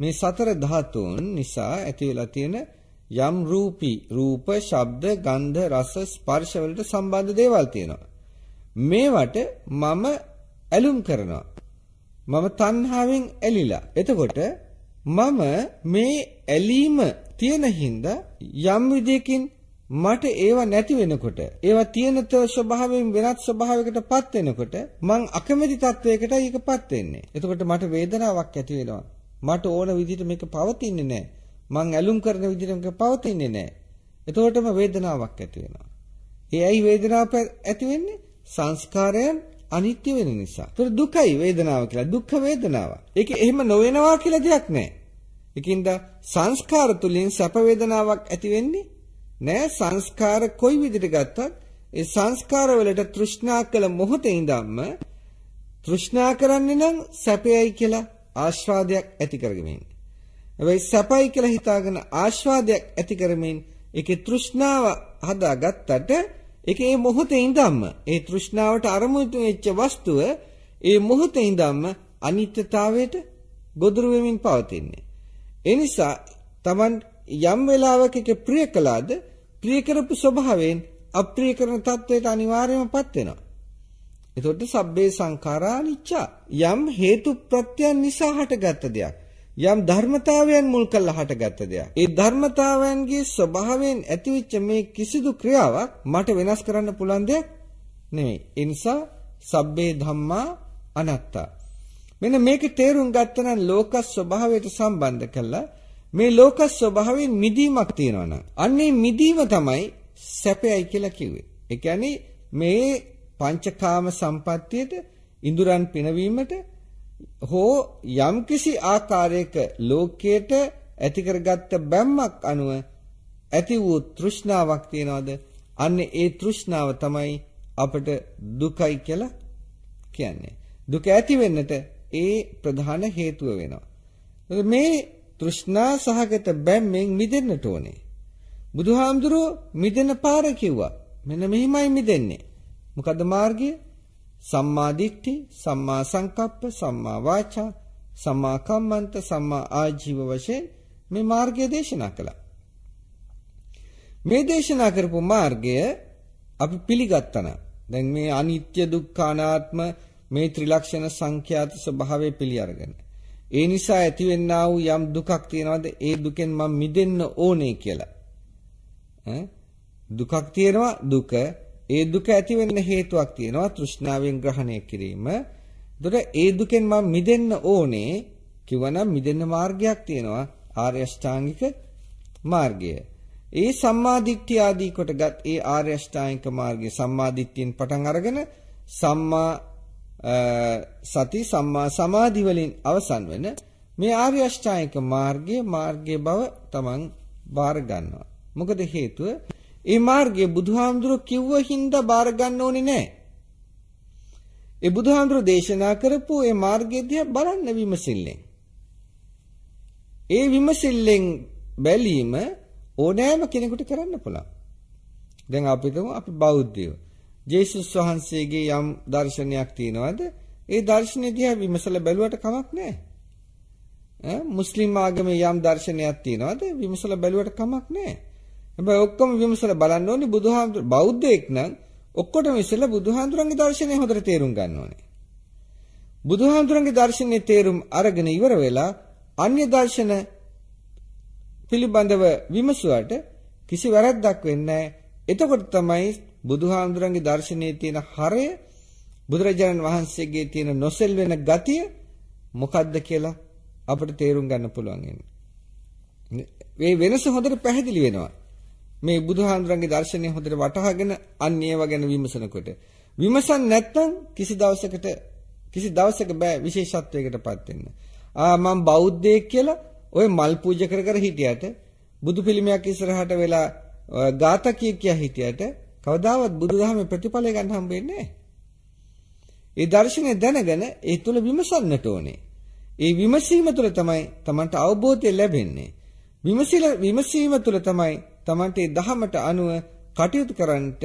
මේ සතර ධාතුන් නිසා ඇති වෙලා තියෙන යම් රූපී රූප, ශබ්ද, ගන්ධ, රස, ස්පර්ශ වලට සම්බන්ධ දේවල් තියෙනවා. මේවට මම ඇලුම් කරනවා. මම තණ්හාවෙන් ඇලිලා. එතකොට මම මේ ඇලීම තියෙන හින්දා යම් විදියකින් මට ඒව නැති වෙනකොට ඒවා තියෙන ස්වභාවයෙන් වෙනත් ස්වභාවයකටපත් වෙනකොට මං අකමැති තත්වයකට ඒකපත් වෙන්නේ. එතකොට මට වේදනාවක් ඇති වෙනවා. මට ඕන විදිහට මේක පවතින්නේ නැහැ. මං ඇලුම් කරන විදිහට මේක පවතින්නේ නැහැ. එතකොටම වේදනාවක් ඇති වෙනවා. ඒ ඇයි වේදනාවක් ඇති වෙන්නේ? සංස්කාරයන් අනිත්‍ය වෙන නිසා. ඒතර දුකයි වේදනාව කියලා. දුක්ඛ වේදනාව. ඒක එහෙම නොවෙනවා කියලා දෙයක් නැහැ. ඒකින්ද සංස්කාර තුලින් සැප වේදනාවක් ඇති වෙන්නේ නෑ සංස්කාර කොයි විදිහට ගත්තත් ඒ සංස්කාර වලට තෘෂ්ණා කළ මොහොතේ ඉඳන්ම තෘෂ්ණා කරන්නේ නම් සැපයයි කියලා ආස්වාදයක් ඇති කරගෙන ඉන්නේ. හැබැයි සැපයි කියලා හිතාගෙන ආස්වාදයක් ඇති කරමින් ඒකේ තෘෂ්ණාව හදාගත්තට ඒකේ මේ මොහොතේ ඉඳන්ම ඒ තෘෂ්ණාවට අරමුණු වෙච්ච වස්තුව ඒ මොහොතේ ඉඳන්ම අනිත්‍යතාවයට ගොදුරු වෙමින් පවතින්නේ. ඒ නිසා Taman යම් වෙලාවක ඒක ප්‍රිය කළාද ප්‍රිය කරපු ස්වභාවයෙන් අප්‍රිය කරන තත්වයට අනිවාර්යයෙන්මපත් වෙනවා. එතකොට සබ්බේ සංඛාරා අනිච්චා යම් හේතු ප්‍රත්‍යයන් නිසා හටගත් දෙයක්. යම් ධර්මතාවයන් මුල් කරලා හටගත් දෙයක්. ඒ ධර්මතාවයන්ගේ ස්වභාවයෙන් ඇතිවෙච්ච මේ කිසිදු ක්‍රියාවක් මට වෙනස් කරන්න පුළුවන් දෙයක් නෙමෙයි. ඒ නිසා සබ්බේ ධම්මා අනාත්තා. මෙන්න මේක තේරුම් ගත්තනම් ලෝක ස්වභාවයට සම්බන්ධ කරලා මේ ලෝක ස්වභාවයෙන් මිදීමක් තියෙනවනම් අන්නේ මිදීම තමයි සැපයයි කියලා කිව්වේ. ඒ කියන්නේ මේ පංචකාම සම්පත්තියට ඉඳුරන් පිනවීමට හෝ යම්කිසි ආකාරයක ලෝකයට ඇති කරගත්ත බැම්මක් අනුව ඇති වූ තෘෂ්ණාවක් තියනවාද අන්න ඒ තෘෂ්ණාව තමයි අපට දුකයි කියලා කියන්නේ දුක ඇති වෙන්නට ඒ ප්‍රධාන හේතුව වෙනවා මේ තෘෂ්ණා සහගත බැම්මෙන් මිදෙන්නට ඕනේ. බුදුහාමුදුරුව මිදෙන පාර කිව්වා. මෙන්න මෙහිමයි මිදෙන්නේ. මොකද මාර්ගය? සම්මා දිට්ඨි, සම්මා සංකප්ප, සම්මා වාචා, සම්මා කම්මන්ත, සම්මා ආජීව වශයෙන් මේ මාර්ගය දේශනා කළා. මේ දේශනා කරපු මාර්ගය අපි පිළිගත්තා නම් දැන් මේ අනිත්‍ය දුක්ඛ අනාත්ම මේ ත්‍රිලක්ෂණ සංඛ්‍යාත ස්වභාවය පිළි අරගෙන ඒ නිසා ඇතිවෙන්නා වූ යම් දුකක් තියෙනවද ඒ දුකෙන් මම මිදෙන්න ඕනේ කියලා. දුකක් තියෙනවා දුක ඒ දුක ඇති වෙන්න හේතුවක් තියෙනවා තෘෂ්ණාවෙන් ග්‍රහණය කිරීම. එතකොට ඒ දුකෙන් මම මිදෙන්න ඕනේ කිවනම් මිදෙන්න මාර්ගයක් තියෙනවා ආර්ය අෂ්ටාංගික මාර්ගය. ඒ සම්මාදිට්ඨිය ආදී කොටගත් ඒ ආර්ය අෂ්ටාංගික මාර්ගයේ සම්මාදිට්ඨියෙන් පටන් අරගෙන සම්මා සති සම්මා සමාධි වලින් අවසන් වෙන මේ ආර්ය අෂ්ටාංගික මාර්ගයේ මාර්ගයේ බව තමන් බාර ගන්නවා. මොකද හේතුව ඒ මාර්ගයේ බුදුහාමුදුරුවෝ කිව්ව හින්දා බාර ගන්න ඕනේ නැහැ. ඒ බුදුහාමුදුරුවෝ දේශනා කරපු ඒ මාර්ගය දිහා බලන්න විමසිල්ලෙන්. ඒ විමසිල්ලෙන් බැලීම ඕනෑම කෙනෙකුට කරන්න පුළුවන්. දැන් අපි අපි බෞද්ධයෝ ජේසුස් වහන්සේගේ යම් දර්ශනයක් තියෙනවද? ඒ දර්ශනේ දිහා විමසලා බැලුවට කමක් නැහැ. ඈ මුස්ලිම් ආගමේ යම් දර්ශනයක් තියෙනවද? විමසලා බැලුවට කමක් නැහැ. හැබැයි ඔක්කොම විමසලා බලන්න ඕනේ බුදුහාමුදුර බෞද්ධයෙක් නම් ඔක්කොටම ඉස්සෙල්ලා බුදුහාමුදුරන්ගේ දර්ශනය හොඳට තේරුම් ගන්න ඕනේ. බුදුහාමුදුරන්ගේ දර්ශනයේ තේරුම් අරගෙන ඉවර වෙලා අන්‍ය දර්ශන පිළිබඳව විමසුවාට කිසි වැරද්දක් වෙන්නේ නැහැ. එතකොට තමයි බුදුහාමුදුරන්ගේ දර්ශනයේ තියෙන හරය බුදුරජාණන් වහන්සේගේ තියෙන නොසෙල් වෙන ගතිය මොකද්ද කියලා අපිට තේරුම් ගන්න පුළුවන් වෙනවා. මේ වෙනස හොඳට පැහැදිලි වෙනවා. මේ බුදුහාමුදුරන්ගේ දර්ශනය හොඳට වටහාගෙන අන්න ඒව ගැන විමසනකොට විමසන් නැත්නම් කිසි දවසකට කිසි දවසක බෑ විශේෂත්වයකටපත් වෙන්න. ආ මම බෞද්ධයෙක් කියලා ওই මල් පූජා කර කර හිටියට බුදු පිළිමයක් ඉස්සරහට වෙලා ගාතකිය කිය හිටියට කවදාවත් බුදුදහමේ ප්‍රතිඵලය ගන්න හම්බෙන්නේ නැහැ. ඒ දර්ශනය දැනගෙන ඒ තුල විමසන්නට ඕනේ. ඒ විමසීම තුළ තමයි Tamanට අවබෝධය ලැබෙන්නේ. විමසිල විමසීම තුළ තමයි Tamanට ඒ දහමට අනුව කටයුතු කරන්නට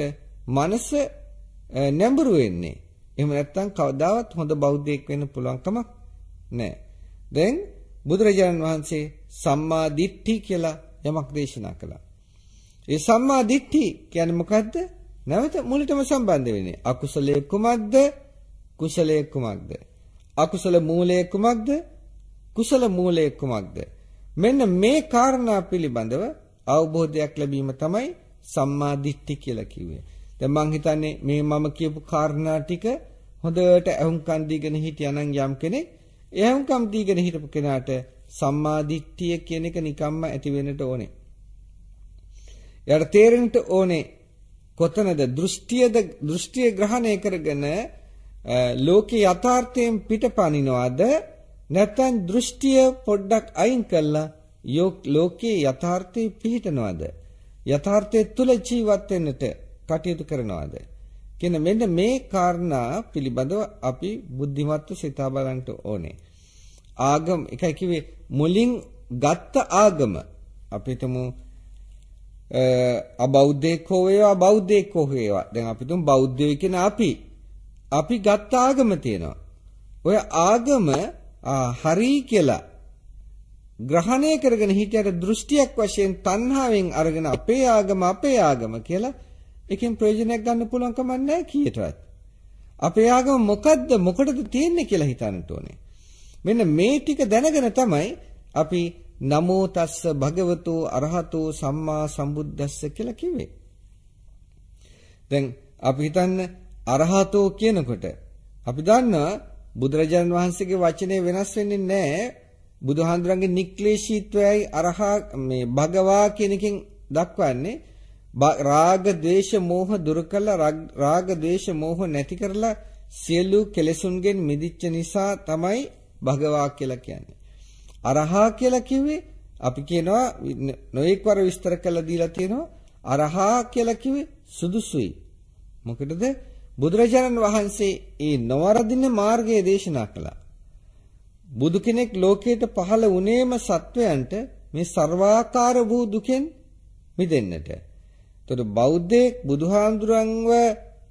මනස නැඹුරු වෙන්නේ. එහෙම නැත්නම් කවදාවත් හොඳ බෞද්ධයෙක් වෙන්න පුළුවන් කමක් නැහැ. දැන් බුදුරජාණන් වහන්සේ සම්මා දිට්ඨි කියලා යමක් දේශනා කළා. ඒ සම්මා දිට්ඨි කියන්නේ මොකද්ද? නැවත මුලටම සම්බන්ධ වෙන්නේ. අකුසලයේ කුමක්ද? කුසලයේ කුමක්ද? අකුසල මූලයේ කුමක්ද? කුසල මූලයේ කුමක්ද? මෙන්න මේ කාරණා පිළිබඳව අවබෝධයක් ලැබීම තමයි සම්මා දිට්ඨි කියලා කිව්වේ. දැන් මං හිතන්නේ මේ මම කියපු කාරණා ටික හොඳට අහුම්කන් දීගෙන හිටියානම් යම් කෙනෙක් එහුම්කම් දීගෙන හිටපු කෙනාට සම්මා දිට්ඨිය කියන එක නිකම්ම ඇති වෙන්නට ඕනේ. එයාට තේරෙන්න ඕනේ කොතනද දෘෂ්ටියද දෘෂ්ටිය ග්‍රහණය කරගෙන ලෝකේ යථාර්ථයෙන් පිටපනිනවද නැත්නම් දෘෂ්ටිය පොඩ්ඩක් අයින් කළා ලෝකේ යථාර්ථේ පිහිටනවද යථාර්ථයේ තුල ජීවත් වෙන්නට කටයුතු කරනවද කියන මෙන්න මේ කාරණා පිළිබඳව අපි බුද්ධිමත්ව සිතා බලන්න ඕනේ ආගම එකයි කිව්වේ මුලින් ගත්ත ආගම අපිටම අබෞද්ධයෙක් හෝ වේවා බෞද්ධයෙක් හෝ වේවා දැන් අපි තුන් බෞද්ධය කියන අපි අපි ගත්ත ආගම තියෙනවා ඔය ආගම හරි කියලා ග්‍රහණය කරගෙන හිටියට දෘෂ්ටියක් වශයෙන් තණ්හාවෙන් අරගෙන අපේ ආගම අපේ ආගම කියලා එකෙන් ප්‍රයෝජනයක් ගන්න පුළුවන් කමක් නැහැ කීයටවත් අපේ ආගම මොකද්ද මොකටද තියෙන්නේ කියලා හිතන්න ඕනේ මෙන්න මේ ටික දැනගෙන තමයි අපි නමෝ තස්ස භගවතු අරහතෝ සම්මා සම්බුද්දස්ස කියලා කිව්වේ. දැන් අපි හිතන්න අරහතෝ කියනකොට අපි දන්නවා බුදුරජාන් වහන්සේගේ වචනේ වෙනස් වෙන්නේ නැහැ. බුදුහාඳුරන්ගේ නික්ලේශීත්වයයි අරහා මේ භගවා කියන එකෙන් දක්වන්නේ රාග ద్వේෂ මෝහ දුරු කළා රාග ద్వේෂ මෝහ නැති කරලා සියලු කෙලෙසුන්ගෙන් මිදිච්ච නිසා තමයි භගවා කියලා කියන්නේ. අරහා කියලා කිව්වේ අපි කියනවා නොඑක්වර විස්තර කළා දීලා තියෙනවා අරහා කියලා කිව්වේ සුදුසුයි. මොකටද? බුදුරජාණන් වහන්සේ ඒ නොවරදින මාර්ගය දේශනා කළා. බුදු කෙනෙක් ලෝකයට පහළ වුණේම සත්වයන්ට මේ ਸਰවාකාර වූ දුකෙන් මිදෙන්නට. එතකොට බෞද්ධයෙක් බුදුහාඳුරන්ව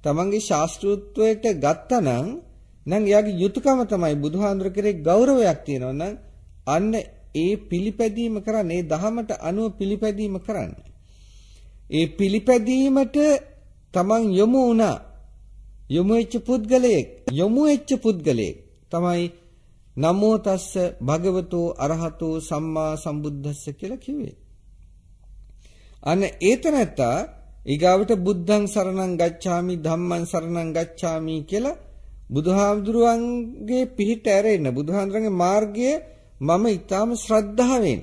තමන්ගේ ශාස්ත්‍රූත්වයට ගත්තනම් නම් එයාගේ යුතුයකම තමයි බුදුහාඳුර කෙරේ ගෞරවයක් තියෙනවා නම් අන්න ඒ පිළිපැදීම කරන්නේ දහමට අනුව පිළිපැදීම කරන්නේ. ඒ පිළිපැදීමට තමන් යොමු වුණා. යොමු වෙච්ච පුද්ගලයෙක්, යොමු වෙච්ච පුද්ගලයෙක් තමයි නමෝ තස්ස භගවතෝ අරහතෝ සම්මා සම්බුද්දස්ස කියලා කිව්වේ. අන ඒතනත්ත ඊගාවට බුද්ධං සරණං ගච්ඡාමි ධම්මං සරණං ගච්ඡාමි කියලා බුදුහාමුදුරුවන්ගේ පිහිට ඇරෙන්න බුදුහාමුදුරන්ගේ මාර්ගයේ මම ඊටාම ශ්‍රද්ධාවෙන්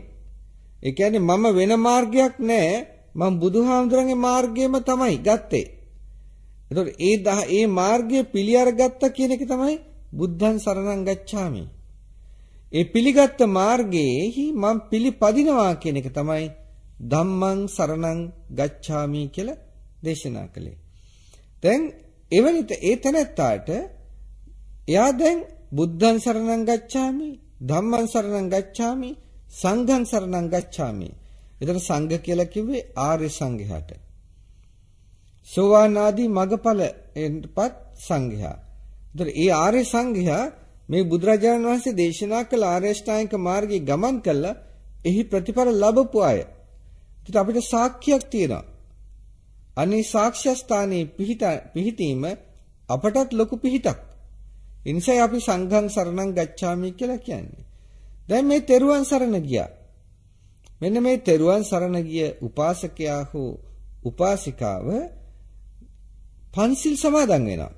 ඒ කියන්නේ මම වෙන මාර්ගයක් නැහැ මම බුදුහාමුදුරන්ගේ මාර්ගයම තමයි ගත්තේ. එතකොට ඒ ඒ මාර්ගය පිළි අරගත්ත කියන එක තමයි බුද්ධං සරණං ගච්ඡාමි. ඒ පිළිගත් මාර්ගයේහි මම පිළිපදිනවා කියන එක තමයි ධම්මං සරණං ගච්ඡාමි කියලා දේශනා කළේ. දැන් එවනිත ඒ තැනත්තාට එයා දැන් බුද්ධං සරණං ගච්ඡාමි ධම්මං සරණං ගච්ඡාමි සංඝං සරණං ගච්ඡාමි. එතන සංඝ කියලා කිව්වේ ආර්ය සංඝයාට. සෝවාන් ආදී මගඵලෙන්පත් සංඝයා. එතන ඒ ආර්ය සංඝයා මේ බුදුරජාණන් වහන්සේ දේශනා කළ ආර්ය ශ්‍රාණික මාර්ගයේ ගමන් කළා එහි ප්‍රතිඵල ලැබපු අය. ඒත් අපිට සාක්ෂියක් තියෙනවා. අනේ සාක්ෂ්‍ය ස්ථානයේ පිහිටීම අපටත් ලොකු පිහිටක්. ඒ නිසා අපි සංඝං සරණං ගච්ඡාමි කියලා කියන්නේ. දැන් මේ තෙරුවන් සරණ ගියා. මෙන්න මේ තෙරුවන් සරණ ගිය උපාසකයා හෝ උපාසිකාව පන්සිල් සමාදන් වෙනවා.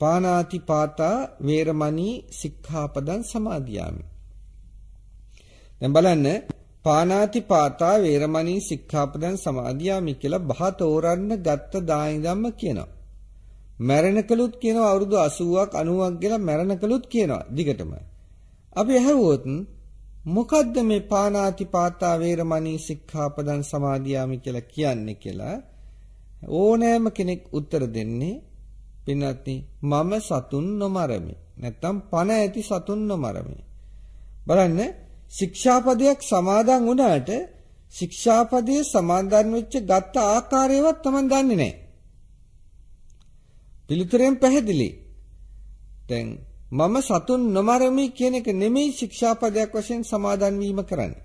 පානාති පාතා වේරමණී සික්ඛාපදං සමාදියාමි. දැන් බලන්න පානාති පාතා වේරමණී සික්ඛාපදං සමාදියාමි කියලා බහ තෝරන්න ගත්ත දානිදම්ම කියනවා. මැරෙනකලුත් කියනවා අවුරුදු 80ක් 90ක් කියලා මැරෙනකලුත් කියනවා දිගටම. අපි ඇහුවොත් මොකද්ද මේ පානාති පාතා වේරමණී සික්ඛාපදං සමාදියාමි කියලා කියන්නේ කියලා ඕනෑම කෙනෙක් උත්තර දෙන්නේ පින්වත්නි මම සතුන් නොමරමි නැත්තම් පණ ඇති සතුන් නොමරමි බලන්න ශික්ෂාපදයක් සමාදන් වුණාට ශික්ෂාපදයේ සමාදන් වෙච්ච ගත්ත ආකාරයවත් Taman දන්නේ නැහැ පිළිතුරෙන් පැහැදිලි. දැන් මම සතුන් නොමරමි කියන එක නෙමෙයි ශික්ෂාපදයක් වශයෙන් සමාදන් වීම කරන්නේ.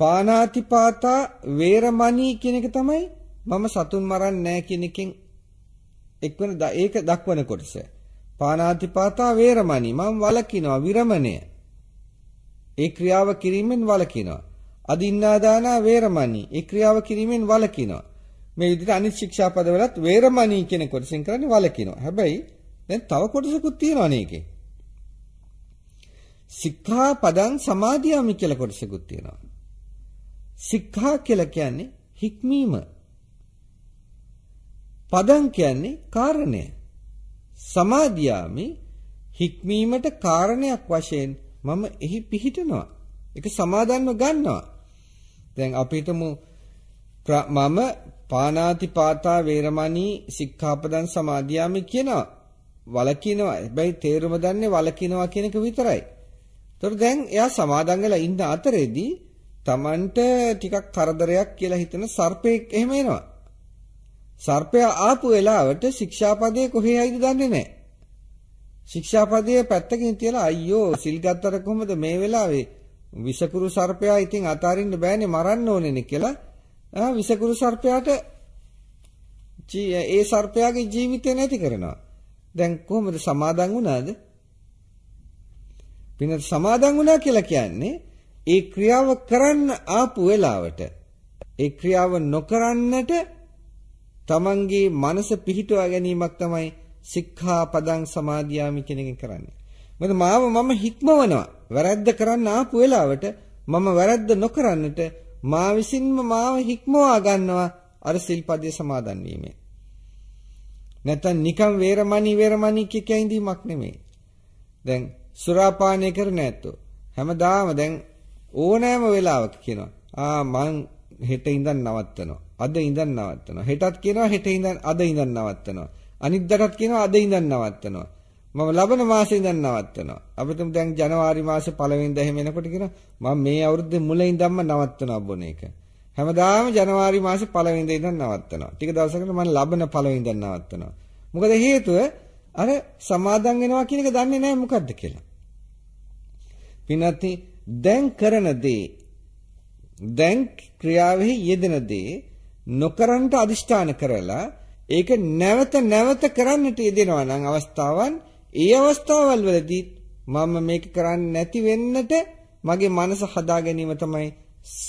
පානාතිපාතා වේරමණී කියන එක තමයි මම සතුන් මරන්නේ නැහැ කියන එකෙන් එක්වන ඒක දක්වන කොටස. පානාතිපාතා වේරමණී මම වලකිනවා විරමණය. ඒ ක්‍රියාව කිරීමෙන් වලකිනවා. අදින්නාදානා වේරමණී ඒ ක්‍රියාව කිරීමෙන් වලකිනවා. මේ විදිහට අනිත් ශික්ෂා පදවලත් වේරමණී කියන කොටසෙන් කරන්නේ වලකිනවා. හැබැයි දැන් තව කොටසකුත් තියෙනවා නේකේ. සික්ඛාපදං සමාදියාමි කියලා කොටසකුත් තියෙනවා. සික්ඛා කියලා කියන්නේ හික්මීම. පදං කියන්නේ කාරණය. සමාදියාමි හික්මීමට කාරණයක් වශයෙන් මම එහි පිහිටනවා. ඒක සමාදන්ව ගන්නවා. දැන් අපි හිතමු මම පානාති පාතා වේරමණී සික්ඛාපදං සමාදියාමි කියනවා. වලකිනවා. හැබැයි තේරුම දන්නේ වලකිනවා කියන එක විතරයි. ඒතකොට දැන් එයා සමාදන් වෙලා ඉන්න අතරේදී Tamanට ටිකක් කරදරයක් කියලා හිතන සර්පෙක් එහෙම එනවා. සර්පයා ආපු වෙලාවට ශික්ෂාපදයේ කොහේ ඇයිද දන්නේ නැහැ. ශික්ෂාපදයේ පැත්තකින් තියලා අයියෝ සිල් ගත්තර කොහොමද මේ වෙලාවේ විසකුරු සර්පයා ඉතින් අතාරින්න බෑනේ මරන්න ඕනේනේ කියලා විසකුරු සර්පයාට ඒ සර්පයාගේ ජීවිතය නැති කරනවා. දැන් කොහොමද සමාදන් වුණාද? පිනත් සමාදන් වුණා කියලා කියන්නේ ඒ ක්‍රියාව කරන්න ආපු වෙලාවට ඒ ක්‍රියාව නොකරන්නට තමන්ගේ මනස පිහිටුවා ගැනීමක් තමයි සික්ඛාපදං සමාදියාමි කියන එක කරන්නේ. මොකද මාව මම හික්මවනවා. වැරද්ද කරන්න ආපු වෙලාවට මම වැරද්ද නොකරන්නට මා විසින්ම මාව හික්මවා ගන්නවා අර සිල්පදේ සමාදන් වීමෙන්. නැත්නම් නිකම් වේරමණී වේරමණී කිය කිය ඉඳීමක් නෙමෙයි. දැන් සුරාපානය කරන ඇත්තෝ හැමදාම දැන් ඕනෑම වෙලාවක කියනවා ආ මං හෙට ඉඳන් නවත්තනවා. අද ඉඳන් නවත්තනවා. හෙටත් කියනවා හෙට ඉඳන් අද ඉඳන් නවත්තනවා. අනිද්දාටත් කියනවා අද ඉඳන් නවත්තනවා. මම ලබන මාසේ ඉඳන් නවත්තනවා. අපි තුමු දැන් ජනවාරි මාසේ පළවෙනිදා එහෙම එනකොට කියනවා මම මේ අවුරුද්දේ මුල ඉඳන්ම නවත්තනවා බොන එක. හැමදාම ජනවාරි මාසේ පළවෙනිදා ඉඳන් නවත්තනවා. ටික දවසකට මම ලබන පළවෙනිදා නවත්තනවා. මොකද හේතුව අර සමාදම් වෙනවා කියන එක දන්නේ නැහැ මොකද්ද කියලා. පින්වත්නි දැන් කරන දේ දැන් ක්‍රියාවෙහි යෙදෙන දේ නොකරන්ට අදිෂ්ඨාන කරලා ඒක නැවත නැවත කරන්නට යෙදෙනවා නම් අවස්ථාවන් ඒ අවස්ථාවල් වලදීත් මම මේක කරන්නේ නැති වෙන්නට මගේ මනස හදා ගැනීම තමයි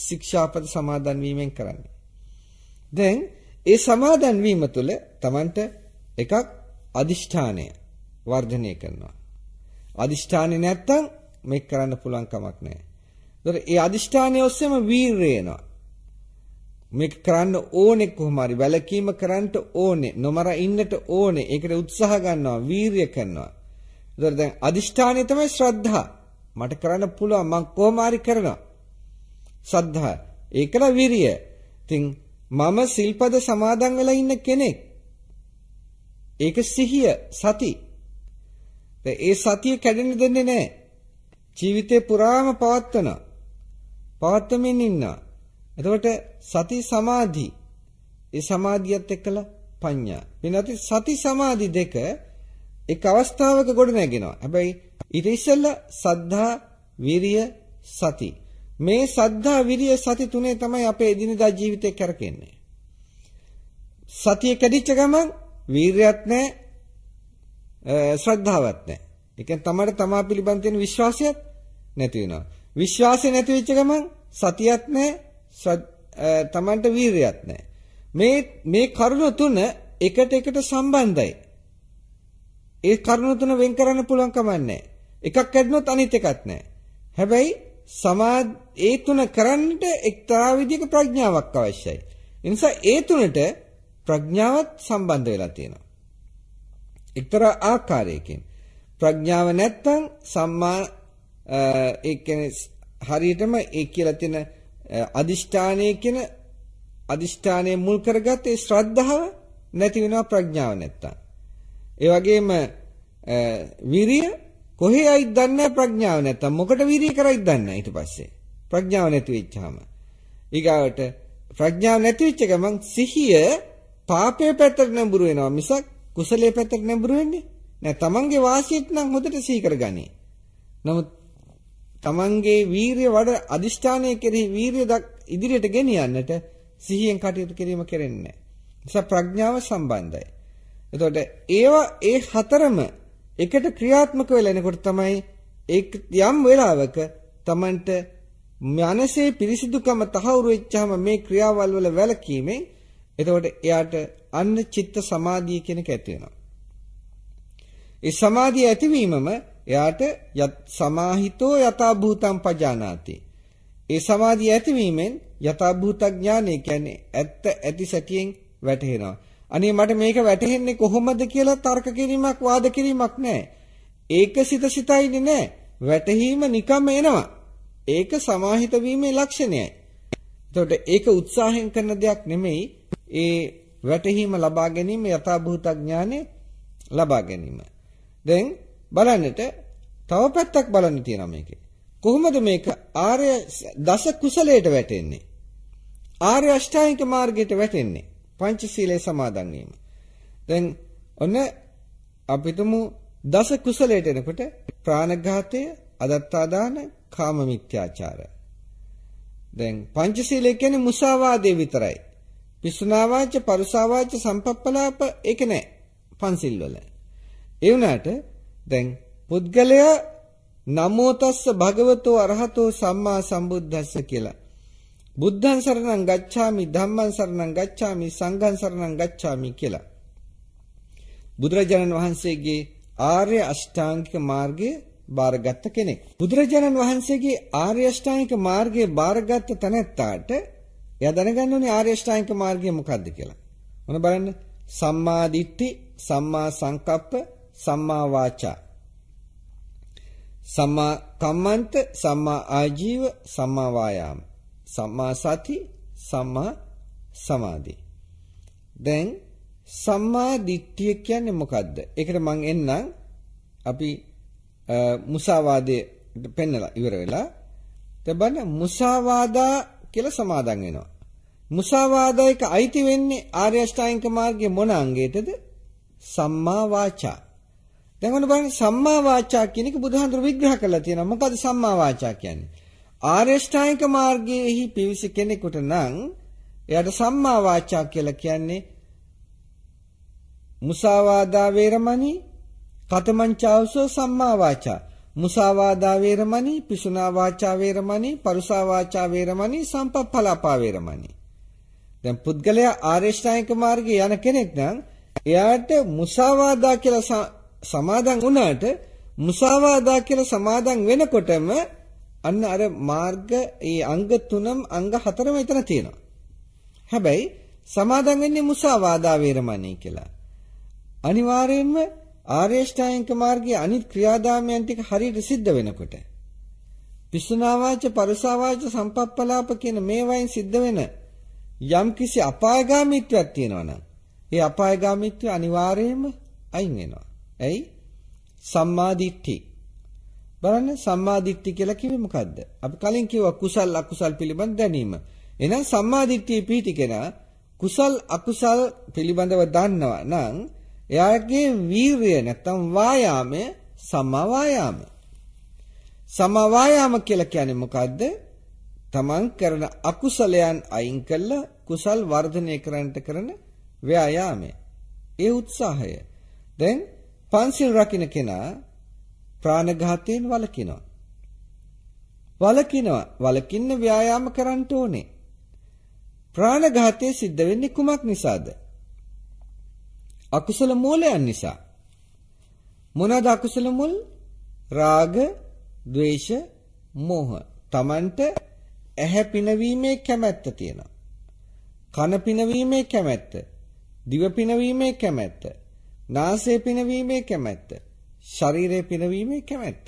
ශික්ෂාපද සමාදන් වීමෙන් කරන්නේ. දැන් ඒ සමාදන් වීම තුළ Tamanට එකක් අදිෂ්ඨානය වර්ධනය කරනවා. අදිෂ්ඨානේ නැත්තම් මේක කරන්න පුළුවන් කමක් නැහැ. ඒතර ඒ අදිෂ්ඨානය ඔස්සේම වීරය එනවා. මේක කරන්න ඕනේ කොහොම හරි වැලකීම කරන්න ඕනේ නොමර ඉන්නට ඕනේ ඒකට උත්සාහ ගන්නවා වීරිය කරනවා ඒතර දැන් අදිෂ්ඨානය තමයි ශ්‍රද්ධා. මට කරන්න පුළුවන් මං කොහොම හරි කරනවා. සද්ධා. ඒකල විරිය. ඉතින් මම සිල්පද සමාදන් වෙලා ඉන්න කෙනෙක්. ඒක සිහිය සති. ඒ සතිය කැඩෙන්න දෙන්නේ නැහැ. ජීවිතේ පුරාම පවත්වන. පවත්වමින් ඉන්නවා. එතකොට සති සමාධි. ඒ සමාධියත් එක්කලා පඤ්ඤා. වෙනත් සති සමාධි දෙක එක් අවස්ථාවක ගොඩ නැගෙනවා. හැබැයි ඊට ඉස්සෙල්ලා සද්ධා, විරිය, සති. මේ සද්ධා, විරිය, සති තුනේ තමයි අපේ එදිනදා ජීවිතේ කරකෙන්නේ. සතිය කැඩිච්ච ගමන් වීරියත් නැහැ, ශ්‍රද්ධාවත් නැහැ. ඒ කියන්නේ තමයි තමා පිළිබඳ තියෙන විශ්වාසයත් නැති වෙනවා. විශ්වාසය නැති වෙච්ච ගමන් සතියක් නැහැ, තමන්ට වීරියක් නැහැ. මේ මේ කරුණු තුන එකට එකට සම්බන්ධයි. ඒ කරුණු තුන වෙන් කරන්න පුළුවන් කමක් එකක් කැඩුණොත් අනිත් එකත් නැහැ. හැබැයි සමා ඒ තුන කරන්නට එක්තරා විදිහක ප්‍රඥාවක් අවශ්‍යයි. ඒ නිසා ඒ තුනට ප්‍රඥාවත් සම්බන්ධ වෙලා තියෙනවා. එක්තරා ආකාරයකින් ප්‍රඥාව නැත්තම් සම්මා ඒ කියන්නේ හරියටම ඒ කියලා තියෙන අදිෂ්ඨානය කියන අදිෂ්ඨානය මුල් කරගත් ඒ ශ්‍රද්ධාව නැති වෙනවා ප්‍රඥාව නැත්තම්. ඒ වගේම විරිය කොහේ ආයිද දන්නේ ප්‍රඥාව නැත්තම් මොකට විරිය කරයිද දන්නේ ඊට පස්සේ ප්‍රඥාව නැති වෙච්චාම ඊගාවට ප්‍රඥාව නැති වෙච්ච ගමන් සිහිය පාපයේ පැත්තට නැඹුරු වෙනවා මිසක් කුසලයේ පැත්තට නැඹුරු වෙන්නේ නැහැ තමන්ගේ වාසියට නම් හොඳට සිහි කරගන්නේ නමුත් තමන්ගේ වීරිය වඩ අදිෂ්ඨානය කෙරෙහි වීරිය ඉදිරියට ගෙනියන්නට සිහියෙන් කටයුතු කිරීම කරන්නේ නැහැ නිසා ප්‍රඥාව සම්බන්ධයි එතකොට ඒවා ඒ හතරම එකට ක්‍රියාත්මක වෙලා එනකොට තමයි එක් යම් වෙලාවක Tamanට මනසේ පිරිසිදුකම තහවුරු වෙච්චාම මේ ක්‍රියාවල් වල වැළකීමෙන් එතකොට එයාට අන්න චිත්ත සමාධිය කියන එක ඇති වෙනවා. ඒ සමාධිය ඇතිවීමම එයාට සමාහිතෝ යථා භූතං පජානාති. ඒ සමාධිය ඇතිවීමෙන් යථා භූතඥානය කියන්නේ ඇත්ත ඇති සැටියෙන් වැටහෙනවා. අනේ මට මේක වැටහෙන්නේ කොහොමද කියලා තර්ක කිරීමක් වාද කිරීමක් නැහැ. ඒක සිත සිතයිනේ නැහැ. වැටහීම නිකම්ම එනවා. ඒක සමාහිත වීමේ ලක්ෂණයයි. එතකොට ඒක උත්සාහයෙන් කරන දෙයක් නෙමෙයි. ඒ වැටහීම ලබා ගැනීම යථාභූත ඥානෙ ලබා ගැනීම. දැන් බලන්නට තව පැත්තක් බලන්න තියෙනවා මේකේ. කොහොමද මේක ආර්ය දස කුසලයට වැටෙන්නේ? ආර්ය අෂ්ටාංගික මාර්ගයට වැටෙන්නේ? පංචශීලයේ සමාදන් වීම. දැන් ඔන්න අපිටම දස කුසලයට එනකොට ප්‍රාණඝාතය, අදත්තාදාන, කාම මිත්‍යාචාර. දැන් පංචශීලය කියන්නේ මුසාවාදේ විතරයි. පිසුනාවාච, පරුසාවාච, සම්පප්පලාප ඒක නෑ පංචශීල් වල. ඒ වුණාට දැන් පුද්ගලයා නමෝ තස්ස භගවතෝ අරහතෝ සම්මා සම්බුද්දස්ස කියලා බුද්ධං සරණං ගච්ඡාමි ධම්මං සරණං ගච්ඡාමි සංඝං සරණං ගච්ඡාමි කියලා. බුදුරජාණන් වහන්සේගේ ආර්ය අෂ්ටාංගික මාර්ගය බාරගත් කෙනෙක්. බුදුරජාණන් වහන්සේගේ ආර්ය අෂ්ටාංගික මාර්ගය බාරගත් තැනැත්තාට එයා දැනගන්න ඕනේ ආර්ය අෂ්ටාංගික මාර්ගය මොකද්ද කියලා. මොන බලන්න සම්මා දිට්ඨි, සම්මා සංකප්ප, සම්මා වාචා සම්මා කම්මන්ත සම්මා ආජීව සම්මා වායාම සම්මා සති සම්මා සමාධි. දැන් සම්මා දිට්ඨිය කියන්නේ මොකද්ද? ඒකට මම එන්නම් අපි මුසාවාදයේ පෙන්නලා ඉවර වෙලා දැන් බලන්න මුසාවාදා කියලා සමාදන් වෙනවා. මුසාවාදා එක අයිති වෙන්නේ ආර්ය අෂ්ටාංගික මාර්ගයේ මොන අංගයටද? සම්මා වාචා. දැන් ඔන්න බලන්න සම්මා වාචා කියන එක බුදුහාඳුර විග්‍රහ කරලා තියෙනවා. මොකද සම්මා වාචා කියන්නේ? ආරියෂ්ඨායික මාර්ගයේහි පිවිසි කෙනෙකුට නම් එයාට සම්මා වාචා කියලා කියන්නේ මුසාවාදා වේරමණී කතමංචාවසෝ සම්මා වාචා මුසාවාදා වේරමණී පිසුනා වාචා වේරමණී පරුසා වාචා වේරමණී සම්පප්පලාපා වේරමණී දැන් පුද්ගලයා ආරියෂ්ඨායික මාර්ගයේ යන කෙනෙක් නම් එයාට මුසාවාදා කියලා සමාදන් වුණාට මුසාවාදා කියලා සමාදන් වෙනකොටම අන්න අර මාර්ග ඒ අංග තුනම අංග හතරම එතන තියෙනවා. හැබැයි සමාදන් වෙන්නේ මුසාවාදා වේරමණී කියලා. අනිවාර්යයෙන්ම ආරේෂ්ඨායන්ක මාර්ගයේ අනිත් ක්‍රියාදාමයන් ටික හරියට සිද්ධ වෙනකොට පිස්සුනාවාච පරුසාවාච සම්පප්පලාප කියන මේවායින් සිද්ධ වෙන යම් කිසි අපායගාමීත්වයක් තියෙනවා නම් ඒ අපායගාමීත්වය අනිවාර්යයෙන්ම අයින් වෙනවා. ඇයි? සම්මා දිට්ඨි බලන්න සම්මා දිට්ඨිය කියලා කිව්වේ මොකද්ද? අපි කලින් කිව්වා කුසල් අකුසල් පිළිබඳ දැනීම. එහෙනම් සම්මා දිට්ඨිය පිහිටි කෙනා කුසල් අකුසල් පිළිබඳව දන්නවා නම් එයාගේ වීරිය නැත්තම් වායාමය සම්මා වායාම. සම්මා වායාම කියලා කියන්නේ මොකද්ද? තමන් කරන අකුසලයන් අයින් කළා කුසල් වර්ධනය කරන්නට කරන ව්‍යායාමය. ඒ උත්සාහය. දැන් පන්සිල් රකින්න කෙනා ප්‍රාණඝාතයෙන් වළකිනවා. වළකිනවා. වළකින්න ව්‍යායාම කරන්න ඕනේ. ප්‍රාණඝාතය සිද්ධ වෙන්නේ කුමක් නිසාද? අකුසල මූලයන් නිසා. මොනවාද අකුසල මුල්? රාග, ద్వේෂ, මෝහ. Tamanට ඇහැ පිනවීමේ කැමැත්ත තියෙනවා. කන පිනවීමේ කැමැත්ත. දිව පිනවීමේ කැමැත්ත. නාසය පිනවීමේ කැමැත්ත. ශරීරය පිනවීමේ කැමැත්ත.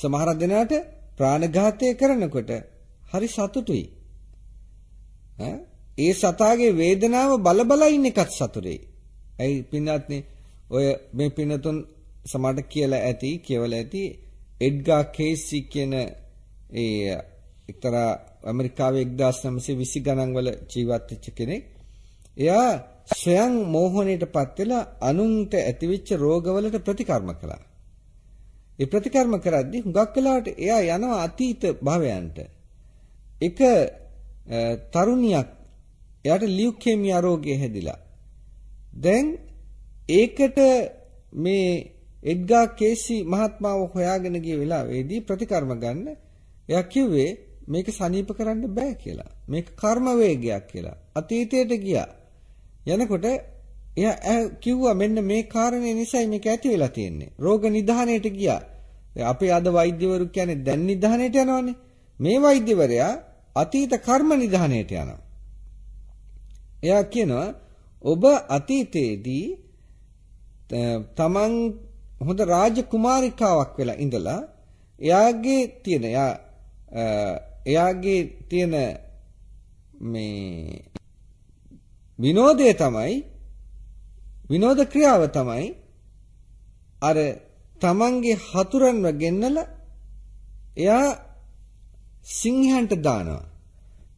සමහර දෙනාට ප්‍රාණඝාතය කරනකොට හරි සතුටුයි. ඒ සතාගේ වේදනාව බල බල ඉන්න එකත් සතුටේ. ඇයි පින්වත්නි ඔය මේ පින්නතුන් සමහරට කියලා ඇති, කියවලා ඇති එඩ්ගා කේසි කියන ඒ එක්තරා ඇමරිකාවේ 1920 ගණන් වල ජීවත් වෙච්ච කෙනෙක්. එයා ස්වයං මෝහණයටපත් වෙලා අනුන්ට ඇතිවෙච්ච රෝගවලට ප්‍රතිකර්ම කළා. ඒ ප්‍රතිකර්ම කරද්දී හුඟක් වෙලාවට එයා යනවා අතීත භවයන්ට. එක තරුණියක් එයාට ලියුකේමියා රෝගය හැදිලා. දැන් ඒකට මේ එඩ්ගා කේසි මහත්මාව හොයාගෙන ගිය වෙලාවේදී ප්‍රතිකර්ම ගන්න එයා කිව්වේ මේක සනീപ කරන්න බෑ කියලා. මේක කර්ම වේගයක් කියලා. අතීතයට ගියා. යනකොට එයා කිව්වා මෙන්න මේ කාරණේ නිසයි මේක ඇති වෙලා තියෙන්නේ. රෝග නිධානයට ගියා. අපේ අද වෛද්‍යවරු කියන්නේ දැන් නිධානයට යනවනේ. මේ වෛද්‍යවරයා අතීත කර්ම නිධානයට යනවා. එයා කියනවා ඔබ අතීතයේදී තමන් හොඳ රාජකුමාරිකාවක් වෙලා ඉඳලා එයාගේ තියෙන එයාගේ තියෙන මේ විනෝදය තමයි විනෝද ක්‍රියාව තමයි අර තමන්ගේ හතුරන්ව ගෙන්නලා එයා සිංහයන්ට දානවා.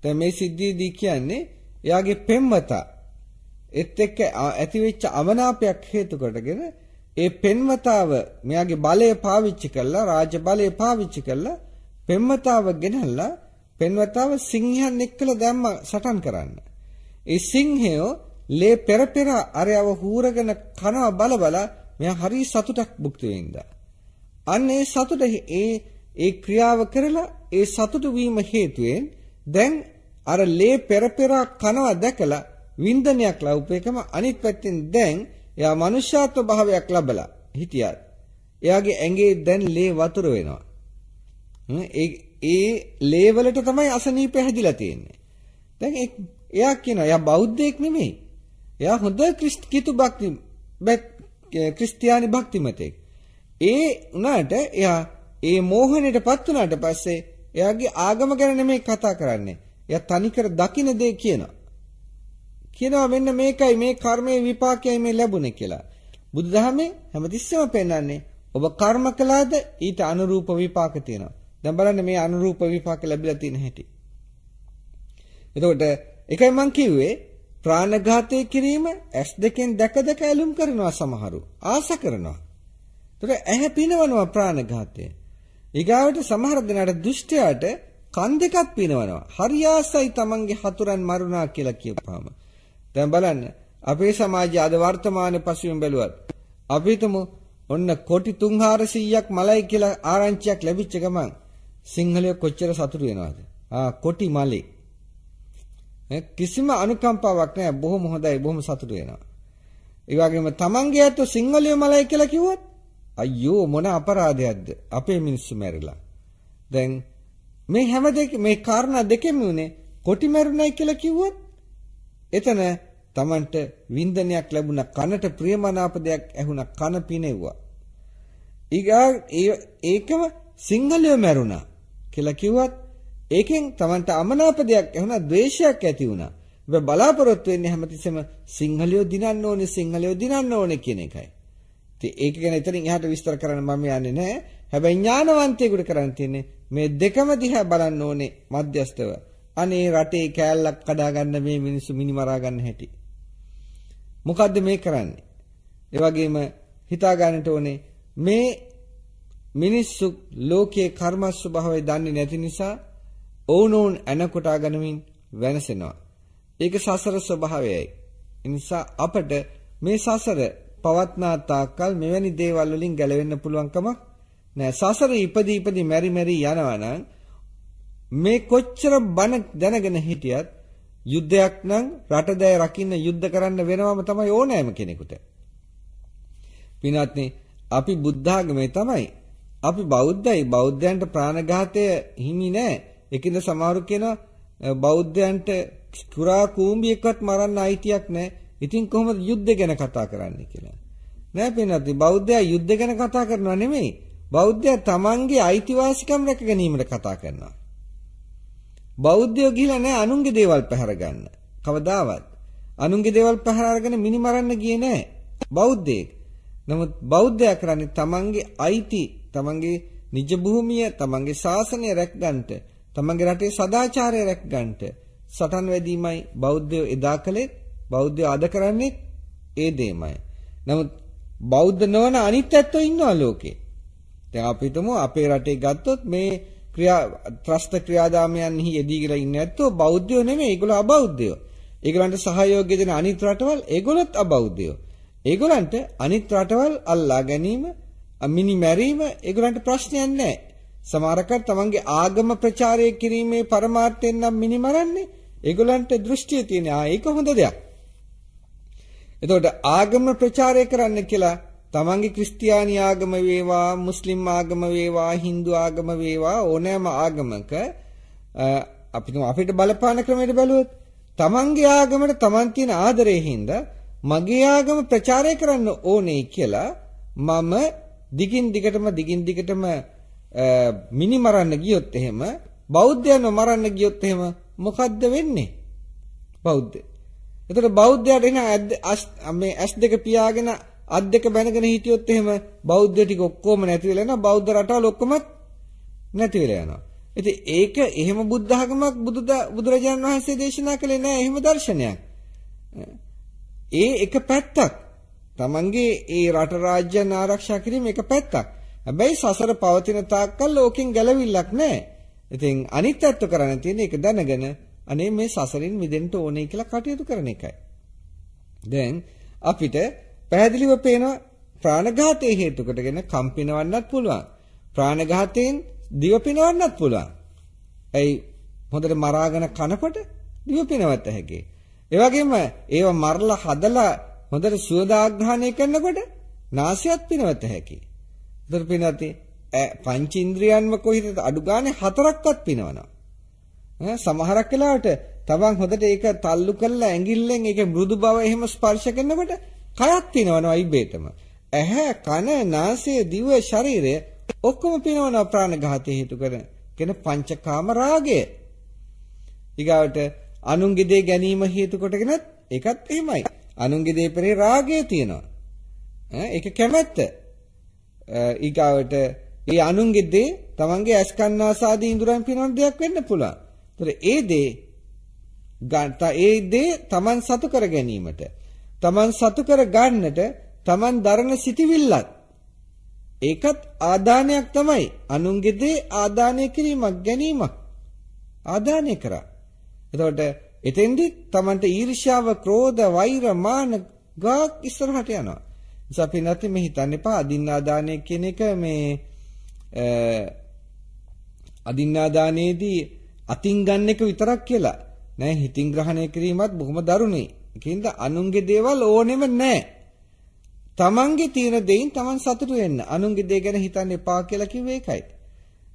දැන් මේ සිද්ධියදී කියන්නේ එයාගේ පෙම්වතා එත් එක්ක ඇතිවෙච්ච අවනාපයක් හේතු කොටගෙන ඒ පෙම්වතාව මෙයාගේ බලය පාවිච්චි කරලා රාජ බලය පාවිච්චි කරලා පෙම්වතාව ගෙනල්ලා පෙම්වතාව සිංහයන් එක්කලා දැම්ම සටන් කරන්න. ඒ සිංහයෝ ලේ පෙර පෙර අරයව හූරගෙන කනවා බල බල මෙයා හරි සතුටක් භුක්ති විඳා. අන්න ඒ සතුට ඒ ඒ ක්‍රියාව කරලා ඒ සතුට වීම හේතුවෙන් දැන් අර ලේ පෙර පෙර කනවා දැකලා වින්දනයක් ලැබුපේකම අනිත් පැත්තෙන් දැන් එයා මනුෂ්‍යත්ව භාවයක් ලැබලා හිටියත් එයාගේ ඇඟේ දැන් ලේ වතුර වෙනවා. ඒ ඒ ලේවලට තමයි අසනීපය හැදිලා තියෙන්නේ. දැන් ඒ එයා කියනවා එයා බෞද්ධයෙක් නෙමෙයි. එයා හොඳ ක්‍රිස්තු භක්ති ක්‍රිස්තියානි භක්තිමතෙක්. ඒ උනාට එයා ඒ මෝහණයටපත් උනාට පස්සේ එයාගේ ආගම ගැන නෙමෙයි කතා කරන්නේ. එයා තනිකර දකින්න දේ කියනවා. කියනවා මෙන්න මේකයි මේ කර්මයේ විපාකයයි මේ ලැබුණේ කියලා. බුදුදහමේ හැමතිස්සෙම පෙන්වන්නේ ඔබ කර්ම කළාද ඊට අනුරූප විපාක තියෙනවා. දැන් බලන්න මේ අනුරූප විපාක ලැබිලා තියෙන හැටි. එතකොට ඒකයි මං කිව්වේ ප්‍රාණඝාතය කිරීම ඇස් දෙකෙන් දැක දැක ඇලුම් කරනවා සමහරු. ආස කරනවා. ඒතර ඇහැ පිනවනවා ප්‍රාණඝාතය. ඊගාවට සමහර දෙනාට දුෂ්ටයාට කන් දෙකක් පිනවනවා. හරි ආසයි Tamange හතුරන් මරුණා කියලා කියපුවාම. දැන් බලන්න අපේ සමාජය අද වර්තමාන පසුබිම් බැලුවත් අපි හිතමු ඔන්න කොටි 3400ක් මලයි කියලා ආරංචියක් ලැබිච්ච ගමන් සිංහලයේ කොච්චර සතුටු වෙනවද? ආ කොටි මලේ කිසිම අනුකම්පාවක් නැහැ. බොහොම හොඳයි. බොහොම සතුටු වෙනවා. ඒ වගේම Tamange ඇතු සිංහලිය මලයි කියලා කිව්වොත් අයියෝ මොන අපරාධයක්ද? අපේ මිනිස්සු මැරිලා. දැන් මේ හැම දෙක මේ කාරණා දෙකෙම උනේ කොටි මැරුණයි කියලා කිව්වොත් එතන Tamanට වින්දනයක් ලැබුණා කනට ප්‍රියමනාප දෙයක් ඇහුණා කන පිනෙව්වා. ඊගා ඒකම සිංහලිය මැරුණා කියලා කිව්වත් ඒකෙන් Tamanta අමනාප දෙයක් ඇහුණා ද්වේෂයක් ඇති වුණා. ඔබ බලාපොරොත්තු වෙන්නේ හැමතිස්සෙම සිංහලියෝ දිනන්න ඕනේ සිංහලියෝ දිනන්න ඕනේ කියන එකයි. ඉතින් ඒක ගැන ඉතින් එහාට විස්තර කරන්න මම යන්නේ නැහැ. හැබැයි ඥානවන්තයෙකුට කරන්න තියෙන්නේ මේ දෙකම දිහා බලන්න ඕනේ මධ්‍යස්තව. අනේ රටේ කෑල්ලක් කඩා ගන්න මේ මිනිස්සු මිනිමරා ගන්න හැටි. මොකද්ද මේ කරන්නේ? ඒ වගේම හිතා ගන්නට ඕනේ මේ මිනිස්සු ලෝකයේ කර්ම ස්වභාවය දන්නේ නැති නිසා ඕනෝන් ඇනකොටා ගනමින් වෙනසෙනවා. ඒක සසර ස්වභාවයයි. එනිසා අපට මේ සසර පවත්නා තාක්කල් මෙවැනි දේවල් වලින් ගැලවෙන්න පුළුවන්කම නෑ. සසර ඉපදී ඉපදී මෙරි මෙරි යනවනම් මේ කොච්චර බන දැනගෙන හිටියත් යුද්ධයක් නම් රටදැය රකින්න යුද්ධ කරන්න වෙනවම තමයි ඕනෑම කෙනෙකුට. පින්වත්නි අපි බුද්ධාගමේ තමයි. අපි බෞද්ධයි. බෞද්ධයන්ට ප්‍රාණඝාතය හිමි නෑ. ඒකින්ද සමහරු කියනවා බෞද්ධයන්ට පුරා කූඹියක්වත් මරන්න අයිතියක් නැහැ. ඉතින් කොහොමද යුද්ධ ගැන කතා කරන්නේ කියලා. නෑ පින්වත්නි බෞද්ධයා යුද්ධ ගැන කතා කරනවා නෙමෙයි. බෞද්ධයා තමන්ගේ අයිතිවාසිකම් රැක ගැනීමට කතා කරනවා. බෞද්ධයෝ ගිහිලා නෑ අනුන්ගේ දේවල් පැහැර ගන්න. කවදාවත්. අනුන්ගේ දේවල් පැහැර අරගෙන මිනි මරන්න ගියේ නෑ බෞද්ධයෙක්. නමුත් බෞද්ධයා කරන්නේ තමන්ගේ අයිති, තමන්ගේ නිජ භූමිය, තමන්ගේ ශාසනය රැක ගන්නට තමන්ගේ රටේ සදාචාරය රැක ගන්නට සටන් වැදීමයි බෞද්ධයෝ එදා කළේ බෞද්ධයෝ අද කරන්නේ ඒ දෙයමයි. නමුත් බෞද්ධ නොවන අනිත් ඇත්තෝ ඉන්නවා ලෝකේ. දැන් අපි හිතමු අපේ රටේ ගත්තොත් මේ ක්‍රියා ත්‍රස්ත ක්‍රියාදාමයන්හි යෙදී කියලා ඉන්නේ ඇත්තෝ බෞද්ධයෝ නෙමෙයි ඒගොල්ලෝ අබෞද්ධයෝ. ඒගොල්ලන්ට සහයෝගය දෙන අනිත් රටවල් ඒගොල්ලොත් අබෞද්ධයෝ. ඒගොල්ලන්ට අනිත් රටවල් අල්ලා ගැනීම මිනි මැරීම ඒගොල්ලන්ට ප්‍රශ්නයක් නැහැ. සමහරක් තමන්ගේ ආගම ප්‍රචාරය කිරීමේ පරමාර්ථයෙන් නම් මිනිමරන්නේ. ඒගොල්ලන්ට දෘෂ්ටිය තියෙන. ආ ඒක හොඳ දෙයක්. එතකොට ආගම ප්‍රචාරය කරන්න කියලා තමන්ගේ ක්‍රිස්තියානි ආගම වේවා මුස්ලිම් ආගම වේවා Hindu ආගම වේවා ඕනෑම ආගමක අපි අපිට බලපාන ක්‍රමයට බැලුවොත් තමන්ගේ ආගමට තමන් තියෙන ආදරේ හින්දා මගේ ආගම ප්‍රචාරය කරන්න ඕනේ කියලා මම දිගින් දිගටම දිගින් දිගටම මිනි මරන්න ගියොත් එහෙම බෞද්ධයන්ව මරන්න ගියොත් එහෙම මොකද්ද වෙන්නේ? බෞද්ධ. එතකොට බෞද්ධයාට එන මේ ඇස් දෙක පියාගෙන අත් දෙක බැනගෙන හිටියොත් එහෙම බෞද්ධ ටික ඔක්කොම නැති වෙලා යනවා බෞද්ධ රටවල් ඔක්කොමත් නැති වෙලා යනවා. ඉතින් ඒක එහෙම බුද්ධ ධර්මයක් බුදුරජාණන් වහන්සේ දේශනා කළේ නෑ එහෙම දර්ශනයක්. ඒ එක පැත්තක්. Tamange ඒ රට රාජ්‍යයන් ආරක්ෂා කිරීම එක පැත්තක්. හැබැයි සසර පවතින තාක්කල් ඕකෙන් ගැලවිල්ලක් නැහැ. ඉතින් අනිත් අත්ව කරන්න තියෙන එක දැනගෙන අනේ මේ සසරින් මිදෙන්න ඕනේ කියලා කටයුතු කරන එකයි. දැන් අපිට පැහැදිලිව පේන ප්‍රාණඝාතයේ හේතු කොටගෙන කම්පිනවන්නත් පුළුවන්. ප්‍රාණඝාතයෙන් දිව පිනවන්නත් පුළුවන්. ඇයි හොඳට මරාගෙන කනකොට දිව පිනවත් හැකි. ඒ වගේම ඒව මරලා හදලා හොඳට සුවදාග්‍රහණය කරනකොට නාසයත් පිනවත් හැකි. දොර පිනති පංචේන්ද්‍රයන්ම කොහෙද අඩු ගානේ හතරක්වත් පිනවනවා සමහරක් වෙලාවට තමන් හොදට ඒක තල්ලු කරලා ඇඟිල්ලෙන් ඒකේ මෘදු බව එහෙම ස්පර්ශ කරනකොට කයත් පිනවනවා ඉබේටම ඇහැ කන නාසය දිව ශරීරය ඔක්කොම පිනවනවා ප්‍රාණඝාතය හේතු කරන කියන පංචකාම රාගය ඊගාවට අනුන්ගේ දේ ගැනීම හේතු කොටගෙනත් ඒකත් එහෙමයි. අනුන්ගේ දේ පෙරේ රාගය තියෙනවා. ඈ ඒක කැමැත්ත. ඊගාවට ඒ අනුන්ගේ දේ තමන්ගේ ඇස් කන්නාසාදී ඉඳුරන් පිනවන දෙයක් වෙන්න පුළුවන්. ඒතර ඒ දේ ගන්ත ඒ දේ තමන් සතු කර ගැනීමට තමන් සතු කර ගන්නට තමන් දරන සිටිවිල්ලත් ඒකත් ආදානයක් තමයි. අනුන්ගේ දේ ආදානය කිරීමක් ගැනීමක් ආදානය කරා. එතකොට එතෙන්දි තමන්ට ඊර්ෂ්‍යාව, ක්‍රෝධ, වෛර, මාන ගාක් ඉස්සරහට යනවා. නිසා පින්නත් මේ හිතන්න එපා අදින්නා දානය කියන එක මේ අදින්නා දානයේදී අතින් ගන්න එක විතරක් කියලා නෑ හිතින් ග්‍රහණය කිරීමත් බොහොම දරුණේ. ඒකින්ද අනුන්ගේ දේවල් ඕනෙම නෑ. තමන්ගේ තියෙන දෙයින් තමන් සතුටු වෙන්න. අනුන්ගේ දේ ගැන හිතන්න එපා කියලා කිව්වේ ඒකයි.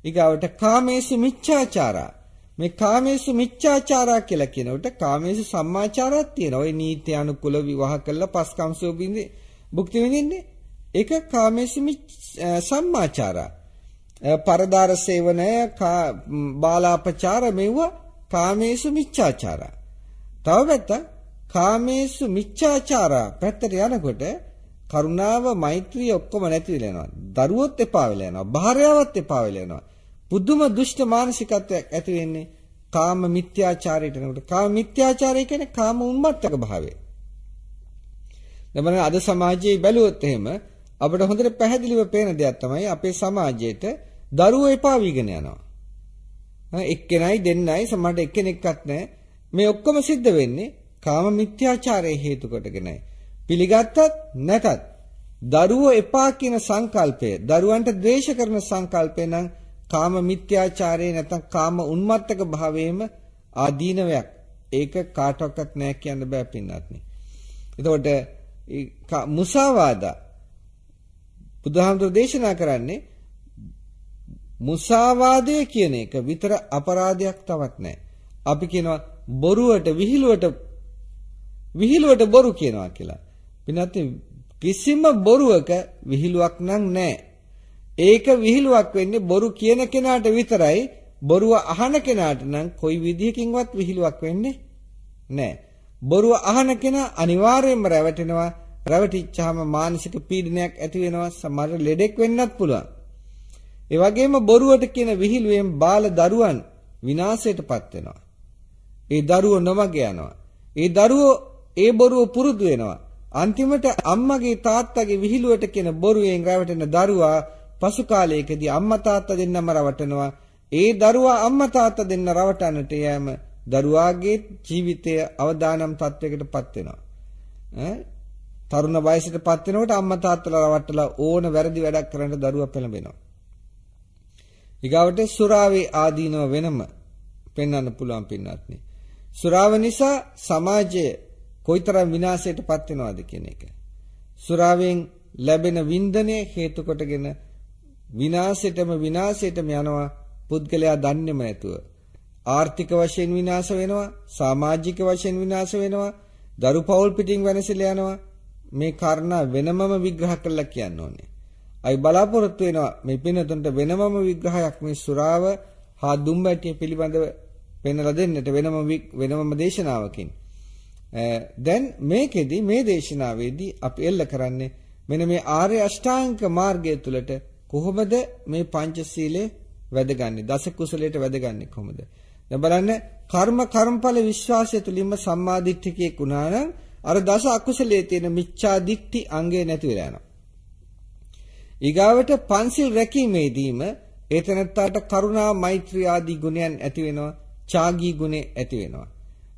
ඊගාවට කාමේසු මිච්ඡාචාරා. මේ කාමේසු මිච්ඡාචාරා කියලා කියනකොට කාමේසු සම්මාචාරයක් තියෙනවා. ওই නීත්‍ය අනුකූල විවාහ කළා පස්කම්සෝ බින්දේ භුක්ති විඳින්නේ. ඒක කාමේසුමි සම්මාචාරා. පරදාර සේවනය, බාලාපචාර මෙවුවා කාමේසු මිච්ඡාචාරා. තව පැත්තක් කාමේසු මිච්ඡාචාරා පැත්තට යනකොට කරුණාව, මෛත්‍රිය ඔක්කොම නැති වෙලා යනවා. දරුවොත් එපා වෙලා යනවා. භාර්යාවත් එපා වෙලා යනවා. පුදුම දුෂ්ට මානසිකත්වයක් ඇති වෙන්නේ කාම මිත්‍යාචාරයට නේද? කාම මිත්‍යාචාරය කියන්නේ කාම උන්මත්තක භාවය. දැන් අද සමාජයේ බැලුවොත් එහෙම අපිට හොඳට පැහැදිලිව පේන දෙයක් තමයි අපේ සමාජයේට දරුවෝ එපා වීගෙන යනවා. එක්කෙනයි දෙන්නයි සමහරට එක්කෙනෙක්වත් නැහැ. මේ ඔක්කොම සිද්ධ වෙන්නේ කාම මිත්‍යාචාරයේ හේතු කොටගෙනයි. පිළිගත්තත් නැතත් දරුවෝ එපා කියන සංකල්පය, දරුවන්ට ද්වේෂ කරන සංකල්පය නම් කාම මිත්‍යාචාරයේ නැත්නම් කාම උන්මත්තක භාවයේම ආදීනවයක්. ඒක කාටවත් නැහැ කියන්න බෑ පින්නත්නේ. එතකොට ඒ මුසාවාදා බුදුහාමුදුර දේශනා කරන්නේ මුසාවාදය කියන එක විතර අපරාධයක් තවත් නැහැ. අපි කියනවා බොරුවට විහිළුවට විහිළුවට බොරු කියනවා කියලා. පින්වත් කිසිම බොරුවක විහිළුවක් නම් නැහැ. ඒක විහිළුවක් වෙන්නේ බොරු කියන කෙනාට විතරයි. බොරුව අහන කෙනාට නම් කොයි විදිහකින්වත් විහිළුවක් වෙන්නේ නැහැ. බොරුව අහන කෙනා අනිවාර්යයෙන්ම රැවටෙනවා. රැවටිච්චාම මානසික පීඩනයක් ඇති වෙනවා. සමහර ලෙඩෙක් වෙන්නත් පුළුවන්. ඒ වගේම බොරුවට කියන විහිළුවෙන් බාල දරුවන් විනාශයටපත් වෙනවා. ඒ දරුවෝ නොමග යනවා. ඒ දරුවෝ ඒ බොරුව පුරුදු වෙනවා. අන්තිමට අම්මගේ තාත්තගේ විහිළුවට කියන බොරුවෙන් රැවටෙන දරුවා පසු කාලයකදී අම්මා තාත්තා දෙන්නම රවටනවා. ඒ දරුවා අම්මා තාත්තා දෙන්න රවටන්නට යෑම දරුවාගේ ජීවිතය අවදානම් තත්වයකට පත් වෙනවා. තරුණ වයසට පත් වෙනකොට අම්මා තාත්තලා රවට්ටලා ඕන වැරදි වැඩක් කරන්න දරුවා පෙළඹෙනවා. ඊගාවට සුරාවේ ආදීනව වෙනම පෙන්වන්න පුළුවන් පින්වත්නි. සුරාව නිසා සමාජය කොයිතරම් විනාශයට පත් වෙනවද කියන එක. සුරාවෙන් ලැබෙන වින්දනය හේතු කොටගෙන විනාශයටම විනාශයටම යනවා පුද්ගලයා දන්නේම නැතුව. ආර්ථික වශයෙන් විනාශ වෙනවා සමාජික වශයෙන් විනාශ වෙනවා දරු පවුල් පිටින් වෙනසලා යනවා මේ කාරණා වෙනමම විග්‍රහ කරලා කියන්න ඕනේ. අයි බලාපොරොත්තු වෙනවා මේ පින්නතුන්ට වෙනමම විග්‍රහයක් මේ සුරාව හා දුම්බැටිය පිළිබඳව පෙන්වලා දෙන්නට වෙනම වෙනමම දේශනාවකින්. දැන් මේකෙදි මේ දේශනාවේදී අපි එල්ල කරන්නේ මෙන්න මේ ආර්ය අෂ්ටාංග මාර්ගය තුලට කොහොමද මේ පංචශීලයේ වැදගන්නේ දස කුසලයට වැදගන්නේ කොහොමද? දැන් බලන්න කර්ම කර්මඵල විශ්වාසය තුලින්ම සම්මාදිට්ඨිකයෙක් වුණා නම් අර දස අකුසලයේ තියෙන මිච්ඡාදිට්ඨි අංගය නැති වෙලා යනවා. ඊගාවට පන්සිල් රැකීමේදීම ඒතනත්තාට කරුණා මෛත්‍රී ආදී ගුණයන් ඇති වෙනවා, ඡාගී ගුණය ඇති වෙනවා.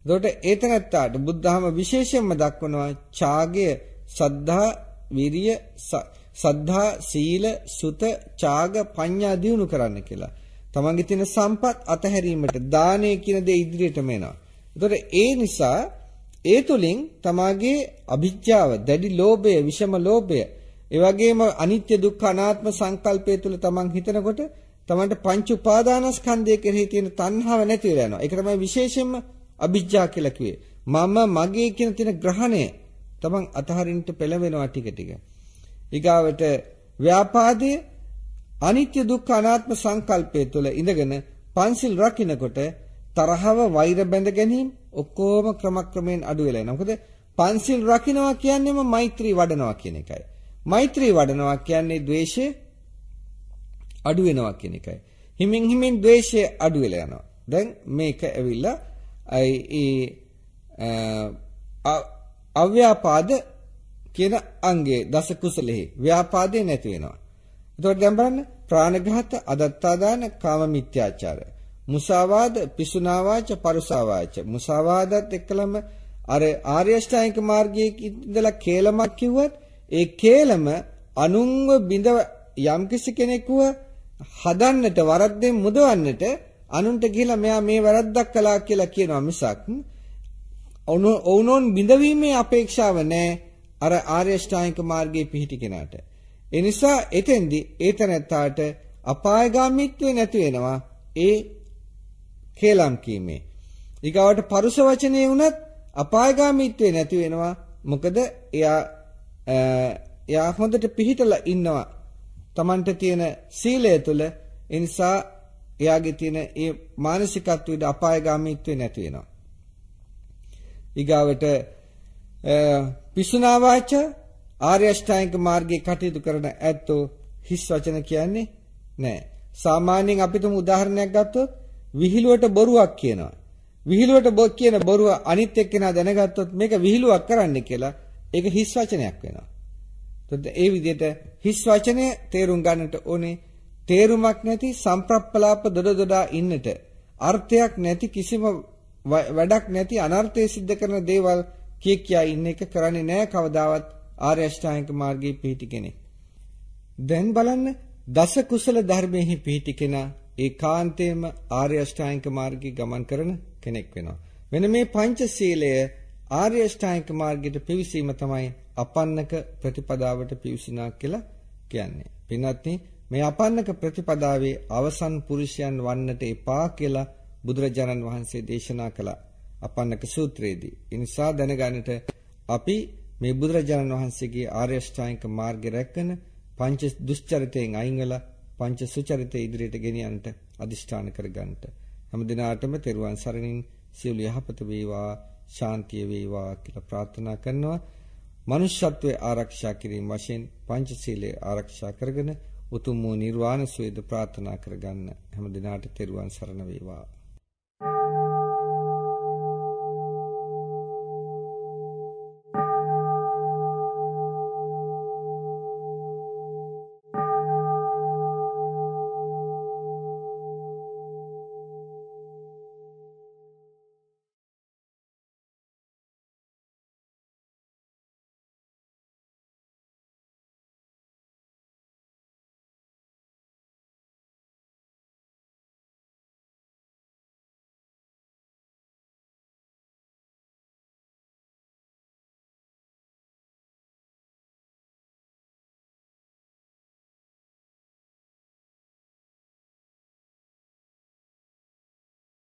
එතකොට ඒතනත්තාට බුද්ධහම විශේෂයෙන්ම දක්වනවා ඡාගය සද්ධා, විරිය, සද්ධා, සීල, සුත, ඡාග, පඤ්ඤා දියුණු කරන්න කියලා. තමන්ගේ තියෙන සම්පත් අතහැරීමට දානය කියන දේ ඉදිරියටම එනවා. ඒතොර ඒ නිසා ඒ තුලින් තමාගේ අභිජ්ජාව, දැඩි ලෝභය, විෂම ලෝභය, ඒ වගේම අනිත්‍ය දුක්ඛ අනාත්ම සංකල්පය තුල තමන් හිතනකොට තමන්ට පංච උපාදානස්කන්ධය කෙරෙහි තියෙන තණ්හාව නැති වෙලා යනවා. ඒක තමයි විශේෂයෙන්ම අභිජ්ජා කියලා කිව්වේ. මම මගේ කියන තියෙන ග්‍රහණය තමන් අතහරින්නට පෙළඹෙනවා ටික ටික. ඊගාවට ව්‍යාපාදයේ අනිත්‍ය දුක්ඛ අනාත්ම සංකල්පය තුළ ඉඳගෙන පන්සිල් රකින්නකොට තරහව වෛර බැඳ ගැනීම ඔක්කොම ක්‍රමක්‍රමයෙන් අඩු වෙලා යනවා. මොකද පන්සිල් රකින්නවා කියන්නේම මෛත්‍රී වඩනවා කියන එකයි. මෛත්‍රී වඩනවා කියන්නේ ද්වේෂය අඩු වෙනවා කියන එකයි. හිමින් හිමින් ද්වේෂය අඩු වෙලා යනවා. දැන් මේක ඇවිල්ලා ඒ අව්‍යාපාද කියන අංගයේ දස කුසලෙහි ව්‍යාපාදේ නැති වෙනවා. එතකොට දැන් බලන්න ප්‍රාණඝාත, අදත්තාදාන, කාම මිත්‍යාචාර, මුසාවාද, පිසුනාවාච, පරුසාවාච. මුසාවාදත් එක්කලම අර ආර්ය ශ්‍රායික මාර්ගයේ ඉඳලා කේලමක් කිව්වත් ඒ කේලම අනුන්ව බිඳ යම්කිසි කෙනෙකුව හදන්නට වරද්දෙන් මුදවන්නට අනුන්ට ගිහිලා මෙයා මේ වැරද්දක් කළා කියලා කියනවා මිසක් ඔවුනොන් බිඳවීමේ අපේක්ෂාව නැහැ අර ආර්ය ශ්‍රායික මාර්ගයේ පිහිටි කෙනාට. එනිසා එතෙන්දි ඒතනත්තාට අපායගාමීත්වේ නැති වෙනවා ඒ කේලම් කීමේ. ඊගාවට පරුස වචනේ වුණත් අපායගාමීත්වේ නැති වෙනවා මොකද එයා එයා හොඳට පිහිටලා ඉන්නවා. Tamanට තියෙන සීලය තුළ එනිසා එයාගේ තියෙන ඒ මානසිකත්වයේ අපායගාමීත්වේ නැති වෙනවා. ඊගාවට පිසුනා වාචා ආර්ය අෂ්ටාංගික මාර්ගයේ කටයුතු කරන ඇත්තෝ හිස් වචන කියන්නේ නැහැ. සාමාන්‍යයෙන් අපි තුමු උදාහරණයක් ගත්තොත් විහිළුවට බොරුවක් කියනවා. විහිළුවට බොක් කියන බොරුව අනිත් එක්කෙනා දැනගත්තොත් මේක විහිළුවක් කරන්න කියලා ඒක හිස් වචනයක් වෙනවා. එතකොට ඒ විදිහට හිස් වචනය තේරුම් ගන්නට ඕනේ තේරුමක් නැති සම්ප්‍රප්පලාප දොඩදොඩා ඉන්නට අර්ථයක් නැති කිසිම වැඩක් නැති අනර්ථය සිද්ධ කරන දේවල් කිය කියා ඉන්න එක කරන්නේ නැහැ කවදාවත් ආර්ය අෂ්ටාංගික මාර්ගයේ පිහිටි කෙනෙක්. දැන් බලන්න දස කුසල ධර්මයේ පිහිටි කෙනා ඒකාන්තයෙන්ම ආර්ය අෂ්ටාංගික මාර්ගයේ ගමන් කරන කෙනෙක් වෙනවා. මෙන්න මේ පංචශීලය ආර්ය අෂ්ටාංගික මාර්ගයට පිවිසීම තමයි අපන්නක ප්‍රතිපදාවට පිවිසිනා කියලා කියන්නේ. පින්වත්නි මේ අපන්නක ප්‍රතිපදාවේ අවසන් පුරුෂයන් වන්නට එපා කියලා බුදුරජාණන් වහන්සේ දේශනා කළා. අපන්නක සූත්‍රයේදී. ඒ නිසා දැනගන්නට අපි මේ බුදුරජාණන් වහන්සේගේ ආර්ය ශ්‍රායක මාර්ගය රැකගෙන පංච දුස්චරිතයෙන් අයින් වෙලා පංච සුචරිතය ඉදිරියට ගෙනියන්නට අදිෂ්ඨාන කරගන්නට හැම දිනාටම තෙරුවන් සරණින් සියලු යහපත වේවා ශාන්තිය වේවා කියලා ප්‍රාර්ථනා කරනවා මනුෂ්‍යත්වයේ ආරක්ෂා කිරීම වශයෙන් පංචශීලයේ ආරක්ෂා කරගෙන උතුම් වූ නිර්වාණ සුවේද ප්‍රාර්ථනා කරගන්න හැම දිනාට තෙරුවන් සරණ වේවා